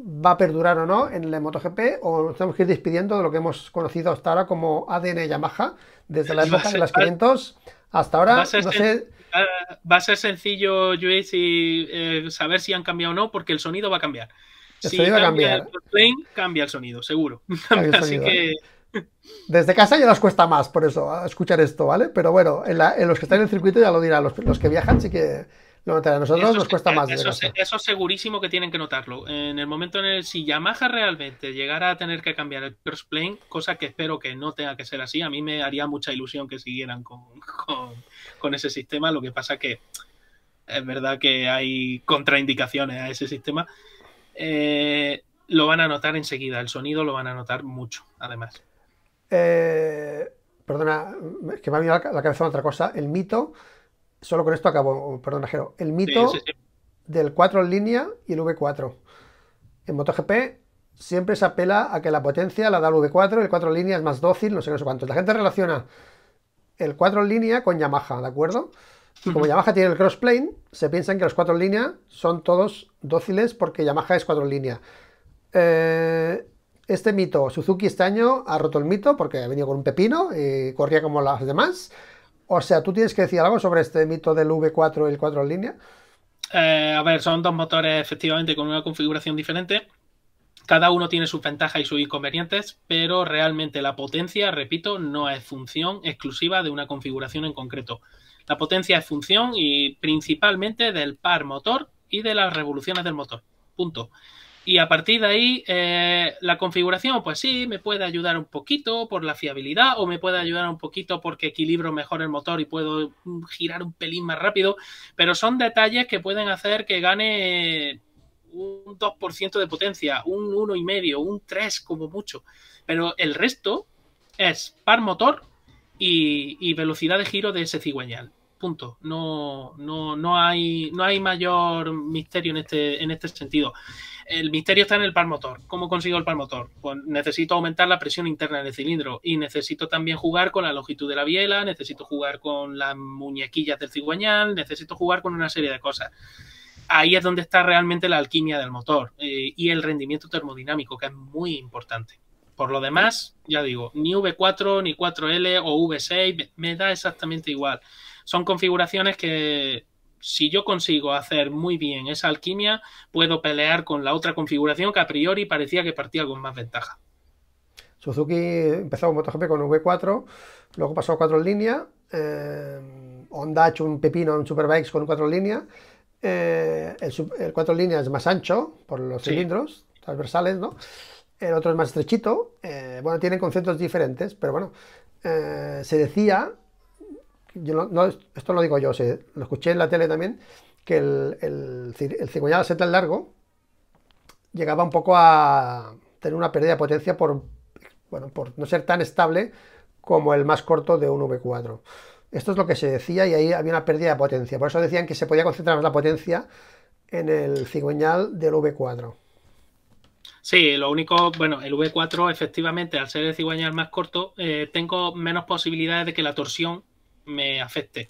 va a perdurar o no en la MotoGP, o nos tenemos que ir despidiendo de lo que hemos conocido hasta ahora como ADN Yamaha, desde la las 500 hasta ahora. No va a ser sencillo, yo eh, saber si han cambiado o no, porque el sonido va a cambiar. El si cambia El plane, cambia el sonido, seguro. *laughs* Desde casa ya nos cuesta más, por eso, escuchar esto, ¿vale? Pero bueno, en, los que están en el circuito ya lo dirán, los, los que viajan sí que nosotros nos cuesta más. Eso, segurísimo que tienen que notarlo. En el momento en el si Yamaha realmente llegara a tener que cambiar el crossplane, cosa que espero que no tenga que ser así, a mí me haría mucha ilusión que siguieran con, ese sistema. Lo que pasa que es verdad que hay contraindicaciones a ese sistema. Eh, lo van a notar enseguida, el sonido lo van a notar mucho, además. Eh, perdona, que me ha venido la cabeza otra cosa. El mito solo con esto acabo, oh, perdón, Jero. El mito del 4 en línea y el V4. En MotoGP siempre se apela a que la potencia la da el V4, el 4 en línea es más dócil, no sé, no sé cuánto. La gente relaciona el 4 en línea con Yamaha, ¿de acuerdo? como Yamaha tiene el crossplane, se piensan que los 4 en línea son todos dóciles porque Yamaha es 4 en línea. Eh, este mito, Suzuki este año ha roto el mito porque ha venido con un pepino y corría como las demás. O sea, ¿tú tienes que decir algo sobre este mito del V4 y el 4 en línea? Eh, a ver, son dos motores efectivamente con una configuración diferente. Cada uno tiene sus ventajas y sus inconvenientes, pero realmente la potencia, repito, no es función exclusiva de una configuración en concreto. La potencia es función y principalmente del par motor y de las revoluciones del motor. Punto. Y a partir de ahí, eh, la configuración, pues sí, me puede ayudar un poquito por la fiabilidad o me puede ayudar un poquito porque equilibro mejor el motor y puedo mm, girar un pelín más rápido, pero son detalles que pueden hacer que gane un 2% de potencia, un 1,5, un 3 como mucho. Pero el resto es par motor y, y velocidad de giro de ese cigüeñal. Punto. No, no, no, hay, no hay mayor misterio en este, en este sentido. El misterio está en el palmotor. ¿Cómo consigo el palmotor? Pues necesito aumentar la presión interna del cilindro y necesito también jugar con la longitud de la biela, necesito jugar con las muñequillas del cigüeñal, necesito jugar con una serie de cosas. Ahí es donde está realmente la alquimia del motor eh, y el rendimiento termodinámico, que es muy importante. Por lo demás, ya digo, ni V4, ni 4L o V6, me da exactamente igual. Son configuraciones que si yo consigo hacer muy bien esa alquimia, puedo pelear con la otra configuración que a priori parecía que partía con más ventaja. Suzuki empezó MotoGP con un V4, luego pasó a cuatro líneas, eh, Honda ha hecho un pepino en Superbikes con cuatro líneas, eh, el, 4 en línea es más ancho por los cilindros transversales, ¿no? El otro es más estrechito, eh, bueno, tienen conceptos diferentes, pero bueno, eh, se decía esto lo digo yo, lo escuché en la tele también, que el, el, cigüeñal al ser tan largo llegaba un poco a tener una pérdida de potencia por, bueno, por no ser tan estable como el más corto de un V4. Esto es lo que se decía y ahí había una pérdida de potencia. Por eso decían que se podía concentrar la potencia en el cigüeñal del V4. Sí, lo único, bueno, el V4 efectivamente, al ser el cigüeñal más corto, eh, tengo menos posibilidades de que la torsión me afecte.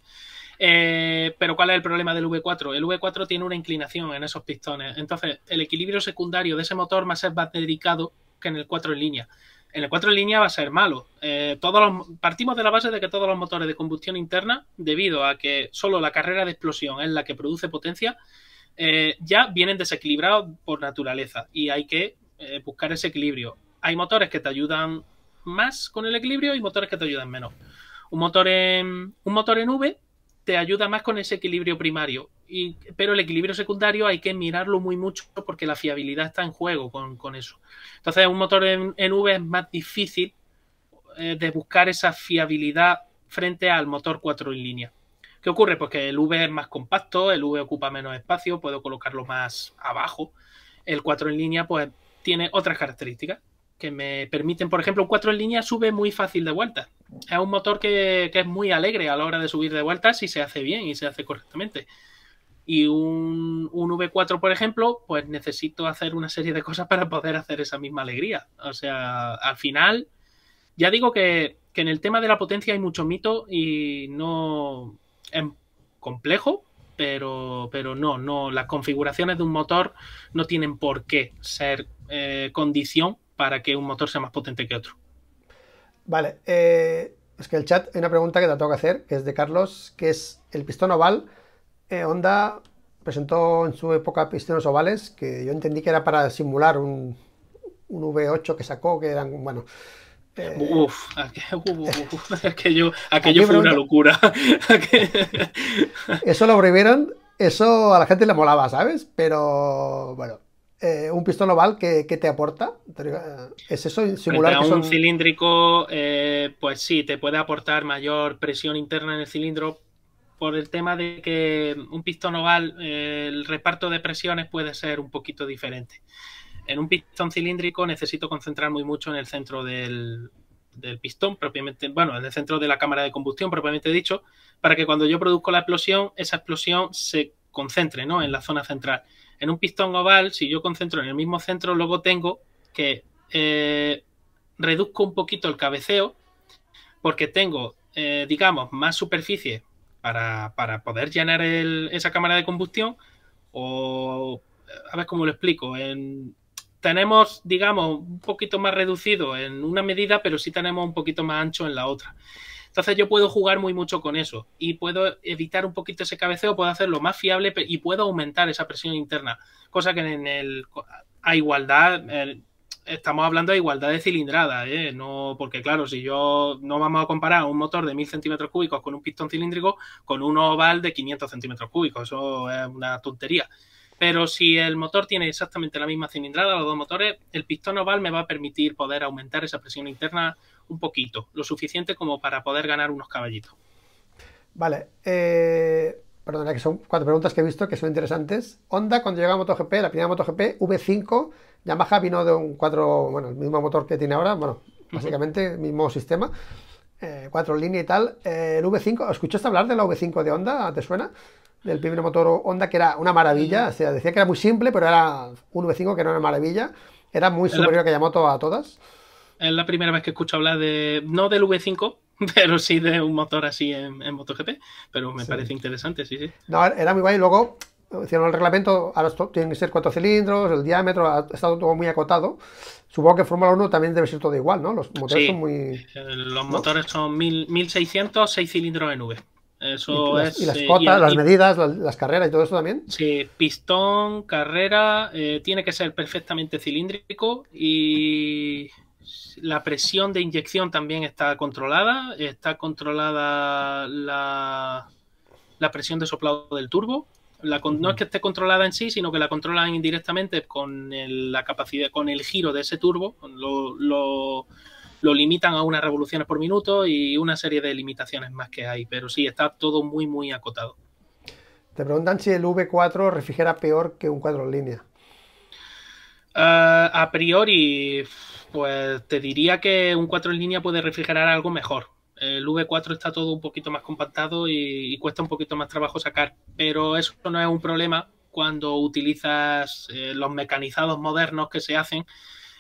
Eh, pero ¿cuál es el problema del V4? El V4 tiene una inclinación en esos pistones. Entonces, el equilibrio secundario de ese motor va a ser más dedicado que en el 4 en línea. En el 4 en línea va a ser malo. Eh, todos los, partimos de la base de que todos los motores de combustión interna, debido a que solo la carrera de explosión es la que produce potencia, eh, ya vienen desequilibrados por naturaleza y hay que buscar ese equilibrio. Hay motores que te ayudan más con el equilibrio y motores que te ayudan menos. Un motor en, V te ayuda más con ese equilibrio primario, pero el equilibrio secundario hay que mirarlo muy mucho porque la fiabilidad está en juego con, eso. Entonces un motor en, V es más difícil eh, de buscar esa fiabilidad frente al motor 4 en línea. ¿Qué ocurre? Pues que el V es más compacto, el V ocupa menos espacio, puedo colocarlo más abajo. El 4 en línea pues tiene otras características que me permiten, por ejemplo, un 4 en línea sube muy fácil de vuelta. Es un motor que, es muy alegre a la hora de subir de vuelta si se hace bien y se hace correctamente. Y un, V4, por ejemplo, pues necesito hacer una serie de cosas para poder hacer esa misma alegría. O sea, al final, ya digo que, en el tema de la potencia hay mucho mito y no es complejo, pero, pero no, no, las configuraciones de un motor no tienen por qué ser eh, condición para que un motor sea más potente que otro. Vale, eh, es que el chat hay una pregunta que te tengo que hacer, que es de Carlos, que es el pistón oval. Eh, Honda presentó en su época pistones ovales, que yo entendí que era para simular un, un V8 que sacó, que eran, bueno... Eh, uf, aquello, *laughs* fue una locura. *laughs* eso lo prohibieron, eso a la gente le molaba, ¿sabes? Pero bueno, eh, un pistón oval ¿qué te aporta? Eh, ¿Es eso? Simular un cilíndrico, eh, pues sí, te puede aportar mayor presión interna en el cilindro por el tema de que un pistón oval, el reparto de presiones puede ser un poquito diferente. En un pistón cilíndrico necesito concentrar muy mucho en el centro del, del pistón propiamente, bueno, en el centro de la cámara de combustión propiamente dicho, para que cuando yo produzco la explosión, esa explosión se concentre ¿no? en la zona central en un pistón oval, si yo concentro en el mismo centro, luego tengo que eh, reduzco un poquito el cabeceo porque tengo, eh, digamos, más superficie para, poder llenar esa cámara de combustión o, a ver cómo lo explico, tenemos, digamos, un poquito más reducido en una medida, pero sí tenemos un poquito más ancho en la otra. Entonces yo puedo jugar muy mucho con eso y puedo evitar un poquito ese cabeceo, puedo hacerlo más fiable y puedo aumentar esa presión interna, cosa que en el a igualdad estamos hablando de igualdad de cilindrada, ¿eh? no, porque claro, si yo no vamos a comparar un motor de 1000 centímetros cúbicos con un pistón cilíndrico con un oval de 500 centímetros cúbicos, eso es una tontería. Pero si el motor tiene exactamente la misma cilindrada, los dos motores, el pistón oval me va a permitir poder aumentar esa presión interna un poquito, lo suficiente como para poder ganar unos caballitos. Vale, eh, perdona que son cuatro preguntas que he visto que son interesantes. Honda cuando llega a MotoGP, la primera MotoGP V5, Yamaha vino de un 4, bueno, el mismo motor que tiene ahora, bueno, básicamente el mismo sistema, eh, cuatro líneas y tal. Eh, el V5, ¿escuchaste hablar de la V5 de Honda? ¿Te suena? Del primer motor Honda que era una maravilla, mm. o sea, decía que era muy simple, pero era un V5 que no era maravilla, era muy superior a moto a todas es la primera vez que escucho hablar de, no del V5, *laughs* pero sí de un motor así en, MotoGP, pero me parece interesante, sí, sí. No, era muy guay, luego hicieron el reglamento, ahora tienen que ser cuatro cilindros, el diámetro, ha estado todo muy acotado. Supongo que Fórmula 1 también debe ser todo igual, ¿no? Los motores son muy... Eh, los motores son 1600, 6 cilindros en V. Eso las, es... Y las eh, cotas, las medidas, las, carreras y todo eso también. Sí, pistón, carrera, eh, tiene que ser perfectamente cilíndrico y la presión de inyección también está controlada. Está controlada la, presión de soplado del turbo. no es que esté controlada en sí, sino que la controlan indirectamente con el, la capacidad, con el giro de ese turbo. Lo, limitan a unas revoluciones por minuto y una serie de limitaciones más que hay. Pero sí, está todo muy, muy acotado. Te preguntan si el V4 refrigera peor que un cuadro en línea. Ah, a priori pues te diría que un 4 en línea puede refrigerar algo mejor. El V4 está todo un poquito más compactado y, cuesta un poquito más trabajo sacar, pero eso no es un problema cuando utilizas eh, los mecanizados modernos que se hacen,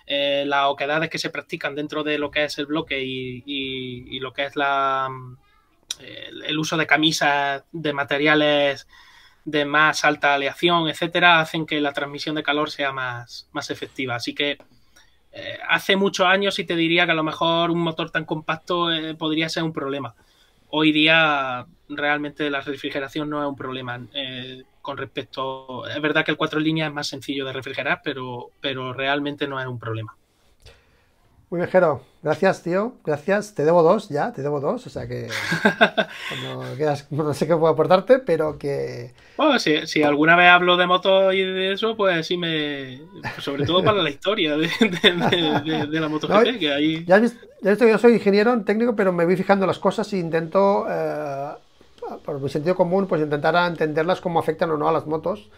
eh, las oquedades que se practican dentro de lo que es el bloque y, lo que es la, el, uso de camisas de materiales de más alta aleación, etcétera, hacen que la transmisión de calor sea más efectiva. Así que eh, hace muchos años y te diría que a lo mejor un motor tan compacto eh, podría ser un problema. Hoy día realmente la refrigeración no es un problema eh, con respecto... Es verdad que el cuatro líneas es más sencillo de refrigerar, pero, pero realmente no es un problema. Muy Jero. Gracias, tío. Gracias. Te debo dos ya, te debo dos. O sea que. *laughs* no sé qué puedo aportarte, pero que. si, alguna vez hablo de moto y de eso, pues sí me. Sobre todo para la historia de, la MotoGP. que ahí... Ya he visto, que yo soy ingeniero técnico, pero me voy fijando las cosas e intento. Eh, por mi sentido común, pues intentar entenderlas cómo afectan o no a las motos.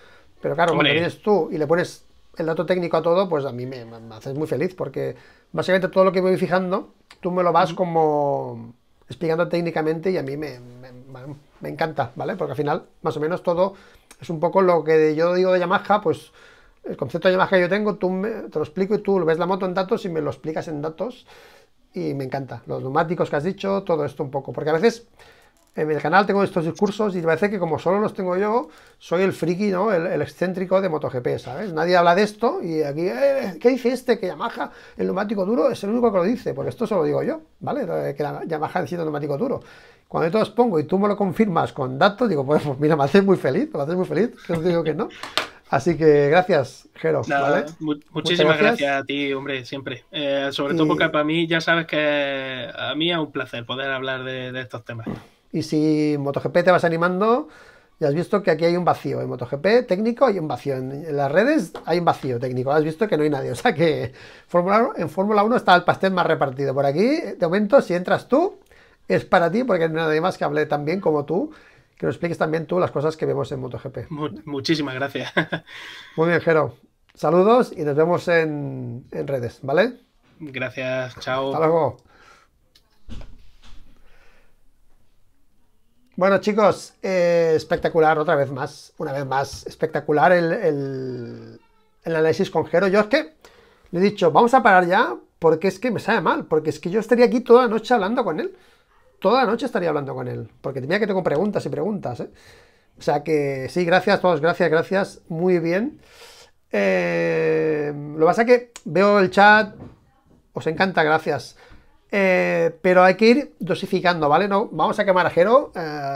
Pero claro, cuando vienes tú y le pones el dato técnico a todo, pues a mí me haces muy feliz porque básicamente todo lo que voy fijando, tú me lo vas como explicando técnicamente y a mí me, encanta, ¿vale? Porque al final, más o menos todo es un poco lo que yo digo de Yamaha, pues el concepto de Yamaha que yo tengo, tú me, te lo explico y tú ves la moto en datos y me lo explicas en datos y me encanta. Los neumáticos que has dicho, todo esto un poco, porque a veces en el canal tengo estos discursos y parece que como solo los tengo yo, soy el friki, ¿no? El, excéntrico de MotoGP, ¿sabes? Nadie habla de esto y aquí, eh, ¿qué dice este? Que Yamaha, el neumático duro, es el único que lo dice, porque esto solo lo digo yo, ¿vale? Eh, que la Yamaha diciendo neumático duro. Cuando yo te lo pongo y tú me lo confirmas con datos, digo, pues, pues mira, me haces muy feliz, me haces muy feliz, yo digo que no. Así que gracias, Jero. muchísimas gracias. a ti, hombre, siempre. Eh, sobre todo porque para mí ya sabes que a mí es un placer poder hablar de estos temas. Y si MotoGP te vas animando, ya has visto que aquí hay un vacío en MotoGP técnico, hay un vacío en, las redes, hay un vacío técnico. Has visto que no hay nadie. *laughs* O sea que en Fórmula 1 está el pastel más repartido. Por aquí, de momento, si entras tú, es para ti, porque no hay nadie más que hable tan bien como tú, que nos expliques también tú las cosas que vemos en MotoGP. Muchísimas gracias. *laughs* Muy bien, Jero. Saludos y nos vemos en, en redes, ¿vale? Gracias, chao. Hasta luego. Bueno chicos, eh, espectacular otra vez más, una vez más, espectacular el, el, análisis con Jero. Yo es que le he dicho, vamos a parar ya, porque es que me sale mal, porque es que yo estaría aquí toda la noche hablando con él, toda la noche estaría hablando con él, porque tenía que tengo preguntas y preguntas, ¿eh? O sea que sí, gracias todos, gracias, gracias, muy bien. Eh, lo que pasa que veo el chat, os encanta, gracias. Eh, pero hay que ir dosificando, ¿vale? No, vamos a quemar a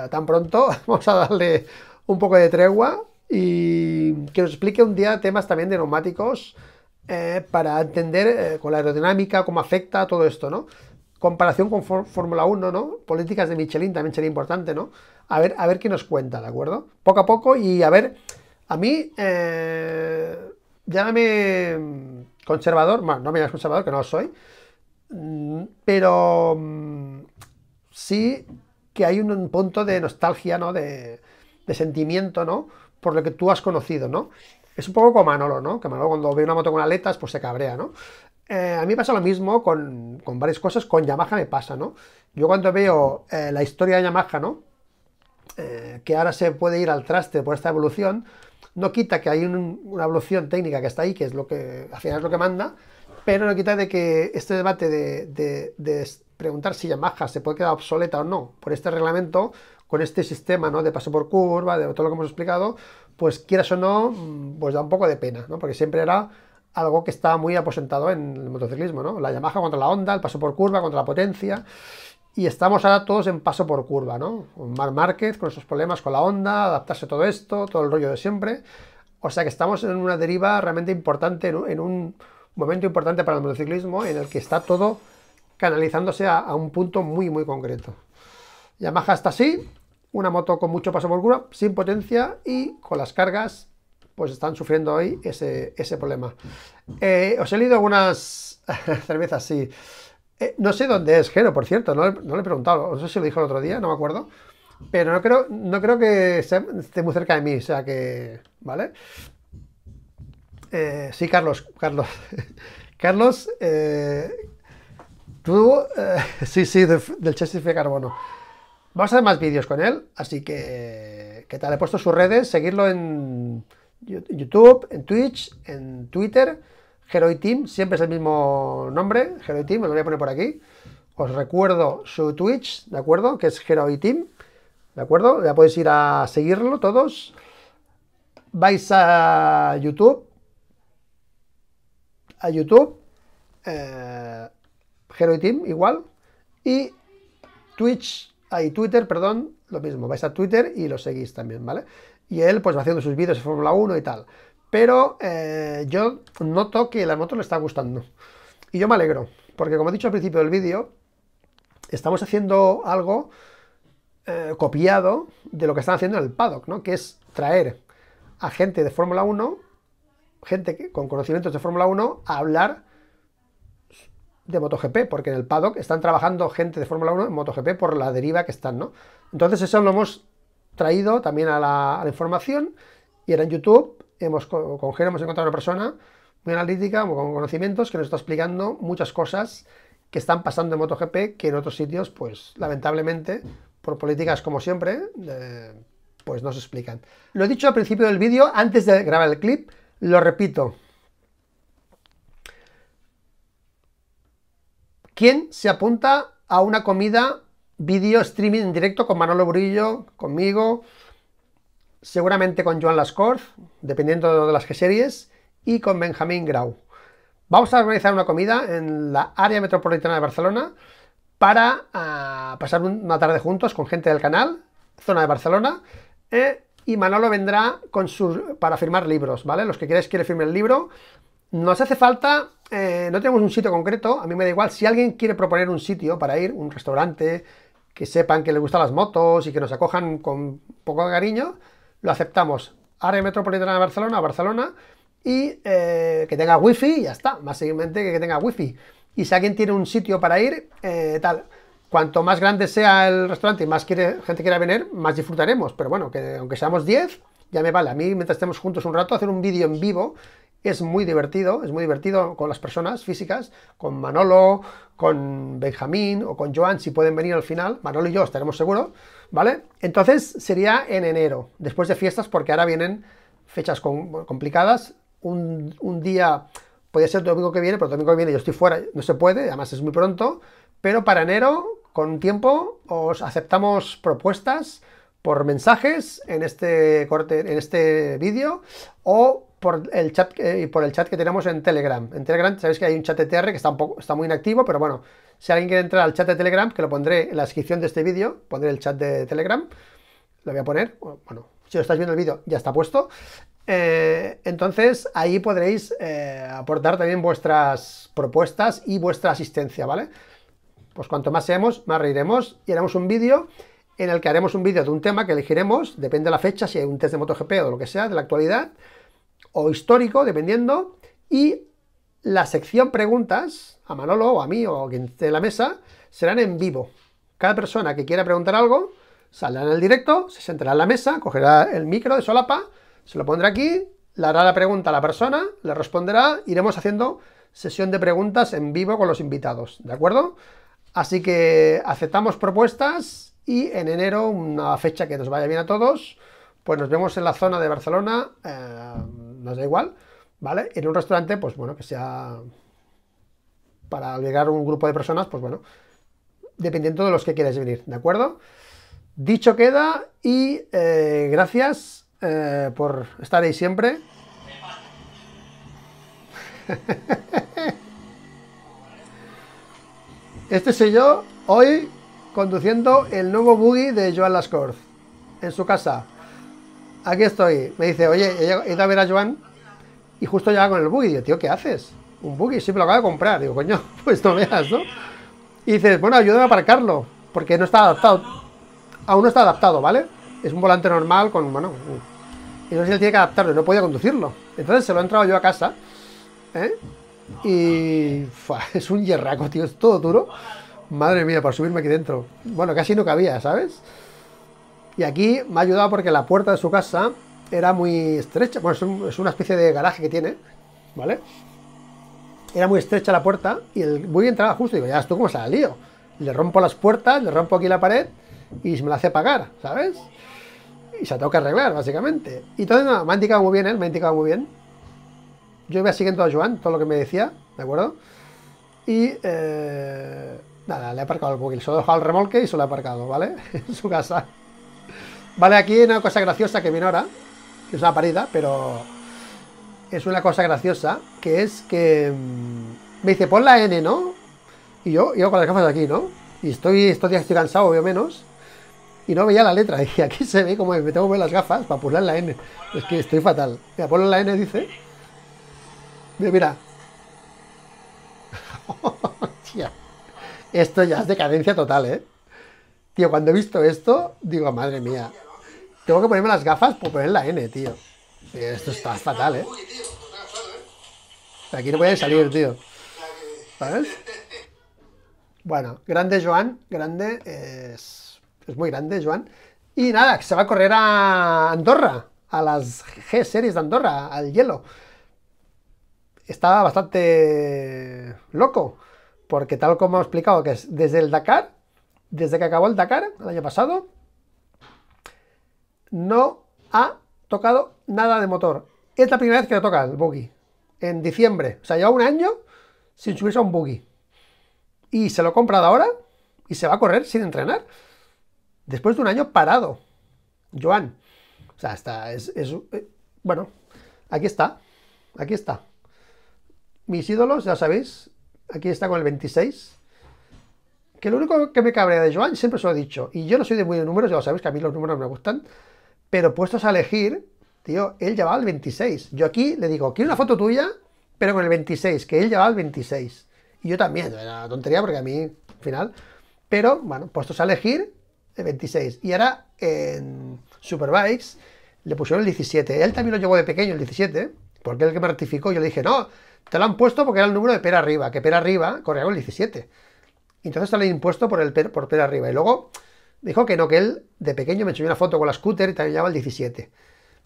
eh, tan pronto, *laughs* vamos a darle un poco de tregua y que nos explique un día temas también de neumáticos eh, para entender con la aerodinámica cómo afecta todo esto, ¿no? Comparación con Fórmula 1, ¿no? Políticas de Michelin también sería importante, ¿no? A ver, a ver qué nos cuenta, ¿de acuerdo? Poco a poco y a ver, a mí, llámame mm, conservador, bueno, no me llames conservador, que no lo soy, pero mm, sí que hay un punto de nostalgia, ¿no? De, sentimiento, ¿no? Por lo que tú has conocido, ¿no? Es un poco como Manolo, ¿no? Que Manolo cuando ve una moto con aletas, pues se cabrea, ¿no? Eh, a mí pasa lo mismo con, varias cosas, con Yamaha me pasa, ¿no? Yo cuando veo eh, la historia de Yamaha, ¿no? Eh, que ahora se puede ir al traste por esta evolución, no quita que hay una evolución técnica que está ahí, que es lo que al final es lo que manda, pero no quita de que este debate de, preguntar si Yamaha se puede quedar obsoleta o no por este reglamento, con este sistema ¿no? de paso por curva, de todo lo que hemos explicado, pues quieras o no, mm, pues da un poco de pena, ¿no? porque siempre era algo que estaba muy aposentado en el motociclismo, ¿no? la Yamaha contra la onda, el paso por curva contra la potencia, y estamos ahora todos en paso por curva, ¿no? Mar Márquez con esos problemas con la onda, adaptarse a todo esto, todo el rollo de siempre, o sea que estamos en una deriva realmente importante, en un momento importante para el motociclismo en el que está todo canalizándose a, un punto muy, muy concreto. Yamaha está así, una moto con mucho paso por curva, sin potencia y con las cargas, pues están sufriendo hoy ese, ese problema. Eh, os he leído algunas *laughs* cervezas, sí. Eh, no sé dónde es Gero, por cierto, no, le he preguntado, no sé si lo dijo el otro día, no me acuerdo. Pero no creo, no creo que esté muy cerca de mí, o sea que, ¿vale? Eh, sí, Carlos, Carlos. *laughs* Carlos, eh, tú, eh, *laughs* sí, sí, del chasis carbono. Vamos a hacer más vídeos con él, así que, ¿qué tal? He puesto sus redes, seguirlo en YouTube, en Twitch, en Twitter, Heroi Team, siempre es el mismo nombre, Heroi Team, lo voy a poner por aquí. Os recuerdo su Twitch, ¿de acuerdo? Que es Heroi Team, ¿de acuerdo? Ya podéis ir a seguirlo todos. Vais a YouTube, a YouTube, Hero eh, Team igual, y Twitch, y Twitter, perdón, lo mismo, vais a Twitter y lo seguís también, ¿vale? Y él pues va haciendo sus vídeos de Fórmula 1 y tal. Pero eh, yo noto que la moto le está gustando. Y yo me alegro, porque como he dicho al principio del vídeo, estamos haciendo algo eh, copiado de lo que están haciendo en el paddock, ¿no? Que es traer a gente de Fórmula 1 gente que, con conocimientos de Fórmula 1 a hablar de MotoGP, porque en el paddock están trabajando gente de Fórmula 1 en MotoGP por la deriva que están, ¿no? Entonces eso lo hemos traído también a la, información y era en YouTube, hemos, con, hemos encontrado una persona muy analítica, con conocimientos, que nos está explicando muchas cosas que están pasando en MotoGP, que en otros sitios, pues lamentablemente, por políticas como siempre, eh, pues no se explican. Lo he dicho al principio del vídeo, antes de grabar el clip, lo repito. ¿Quién se apunta a una comida vídeo streaming en directo con Manolo Burillo, conmigo, seguramente con Joan Lascorz, dependiendo de las que series, y con Benjamín Grau? Vamos a organizar una comida en la área metropolitana de Barcelona para ah, pasar una tarde juntos con gente del canal, zona de Barcelona, eh, y Manolo vendrá con sus, para firmar libros, ¿vale? Los que queráis que le firme el libro, nos hace falta, eh, no tenemos un sitio concreto, a mí me da igual, si alguien quiere proponer un sitio para ir, un restaurante, que sepan que le gustan las motos y que nos acojan con poco cariño, lo aceptamos. Área metropolitana de Barcelona, Barcelona, y eh, que tenga wifi, ya está, más seguidamente que tenga wifi. Y si alguien tiene un sitio para ir, eh, tal cuanto más grande sea el restaurante y más gente quiera venir, más disfrutaremos. Pero bueno, que aunque seamos 10, ya me vale. A mí, mientras estemos juntos un rato, hacer un vídeo en vivo es muy divertido, es muy divertido con las personas físicas, con Manolo, con Benjamín o con Joan, si pueden venir al final, Manolo y yo estaremos seguros, ¿vale? Entonces sería en enero, después de fiestas, porque ahora vienen fechas complicadas, un, día, podría ser domingo que viene, pero domingo que viene yo estoy fuera, no se puede, además es muy pronto, pero para enero con tiempo os aceptamos propuestas por mensajes en este corte, en este vídeo o por el chat y eh, por el chat que tenemos en Telegram. En Telegram sabéis que hay un chat de TR que está está muy inactivo, pero bueno, si alguien quiere entrar al chat de Telegram, que lo pondré en la descripción de este vídeo, pondré el chat de Telegram, lo voy a poner, bueno, si os estáis viendo el vídeo ya está puesto. Eh, entonces ahí podréis eh, aportar también vuestras propuestas y vuestra asistencia, ¿vale? Pues cuanto más seamos, más reiremos y haremos un vídeo en el que haremos un vídeo de un tema que elegiremos, depende de la fecha, si hay un test de MotoGP o lo que sea, de la actualidad, o histórico, dependiendo, y la sección preguntas, a Manolo o a mí o a quien esté en la mesa, serán en vivo. Cada persona que quiera preguntar algo, saldrá en el directo, se sentará en la mesa, cogerá el micro de solapa, se lo pondrá aquí, le hará la pregunta a la persona, le responderá, iremos haciendo sesión de preguntas en vivo con los invitados, ¿de acuerdo? Así que aceptamos propuestas y en enero, una fecha que nos vaya bien a todos, pues nos vemos en la zona de Barcelona, eh, nos da igual, ¿vale? En un restaurante, pues bueno, que sea para llegar un grupo de personas, pues bueno, dependiendo de los que quieras venir, ¿de acuerdo? Dicho queda y eh, gracias eh, por estar ahí siempre. *laughs* Este soy yo, hoy, conduciendo el nuevo buggy de Joan Lascorz, en su casa. Aquí estoy. Me dice, oye, he ido a ver a Joan y justo llega con el buggy. Digo, tío, ¿qué haces? Un buggy, siempre lo acabo de comprar. Digo, coño, *laughs* pues no veas, ¿no? Y dices, bueno, ayúdame a aparcarlo, porque no está adaptado. Aún no está adaptado, ¿vale? Es un volante normal con, bueno... Y si él tiene que adaptarlo, no podía conducirlo. Entonces se lo he entrado yo a casa, ¿eh? Y *laughs* es un yerraco, tío, es todo duro. Madre mía, para subirme aquí dentro. Bueno, casi no cabía, ¿sabes? Y aquí me ha ayudado porque la puerta de su casa era muy estrecha. Bueno, es, una especie de garaje que tiene, ¿vale? Era muy estrecha la puerta y el voy entraba justo y digo, ya, ¿esto cómo se Le rompo las puertas, le rompo aquí la pared y se me la hace pagar, ¿sabes? Y se ha tengo que arreglar, básicamente. Y entonces, no, me ha indicado muy bien él, me ha indicado muy bien yo iba siguiendo a Joan, todo lo que me decía, ¿de acuerdo? Y eh, nada, le he aparcado el poquito. Solo he al remolque y solo lo he aparcado, ¿vale? *laughs* en su casa. Vale, aquí hay una cosa graciosa que viene ahora, ¿eh? que es una parida, pero es una cosa graciosa, que es que mm, me dice, pon la N, ¿no? Y yo yo con las gafas aquí, ¿no? Y estoy, estos días estoy cansado, obvio menos, y no veía la letra. Y *laughs* aquí se ve como me tengo que ver las gafas para poner la N. Es que estoy fatal. Mira, ponlo la N, dice. Mira, mira. *laughs* Esto ya es decadencia total, ¿eh? Tío, cuando he visto esto, digo, madre mía. Tengo que ponerme las gafas por poner la N, tío. esto está fatal, ¿eh? aquí no puede salir, tío. ¿Sabes? Bueno, grande Joan, grande, es, es muy grande Joan. Y nada, se va a correr a Andorra, a las G-Series de Andorra, al hielo estaba bastante loco, porque tal como he explicado, que es desde el Dakar, desde que acabó el Dakar, el año pasado, no ha tocado nada de motor. Es la primera vez que lo toca el buggy, en diciembre. O sea, lleva un año sin subirse a un buggy. Y se lo ha comprado ahora y se va a correr sin entrenar. Después de un año parado. Joan. O sea, está, es, eh, bueno, aquí está. Aquí está mis ídolos, ya sabéis, aquí está con el 26, que lo único que me cabrea de Joan, siempre se lo he dicho, y yo no soy de muy de números, ya lo sabéis que a mí los números me gustan, pero puestos a elegir, tío, él llevaba el 26. Yo aquí le digo, quiero una foto tuya, pero con el 26, que él llevaba el 26. Y yo también, era tontería porque a mí, al final, pero bueno, puestos a elegir, el 26. Y ahora en Superbikes le pusieron el 17. Él también lo llevó de pequeño, el 17, porque él que me ratificó, yo le dije, no, te lo han puesto porque era el número de pera arriba, que pera arriba corría con el 17. entonces te lo han impuesto por, el por pera arriba. Y luego dijo que no, que él de pequeño me enseñó una foto con la scooter y también llevaba el 17.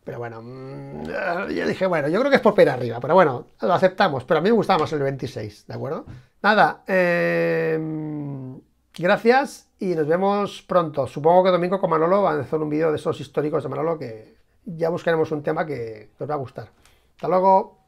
Pero bueno, mm, yo dije, bueno, yo creo que es por pera arriba, pero bueno, lo aceptamos. Pero a mí me gustaba más el 26, ¿de acuerdo? Nada, em, gracias y nos vemos pronto. Supongo que domingo con Manolo va a hacer un vídeo de esos históricos de Manolo que ya buscaremos un tema que nos va a gustar. Hasta luego.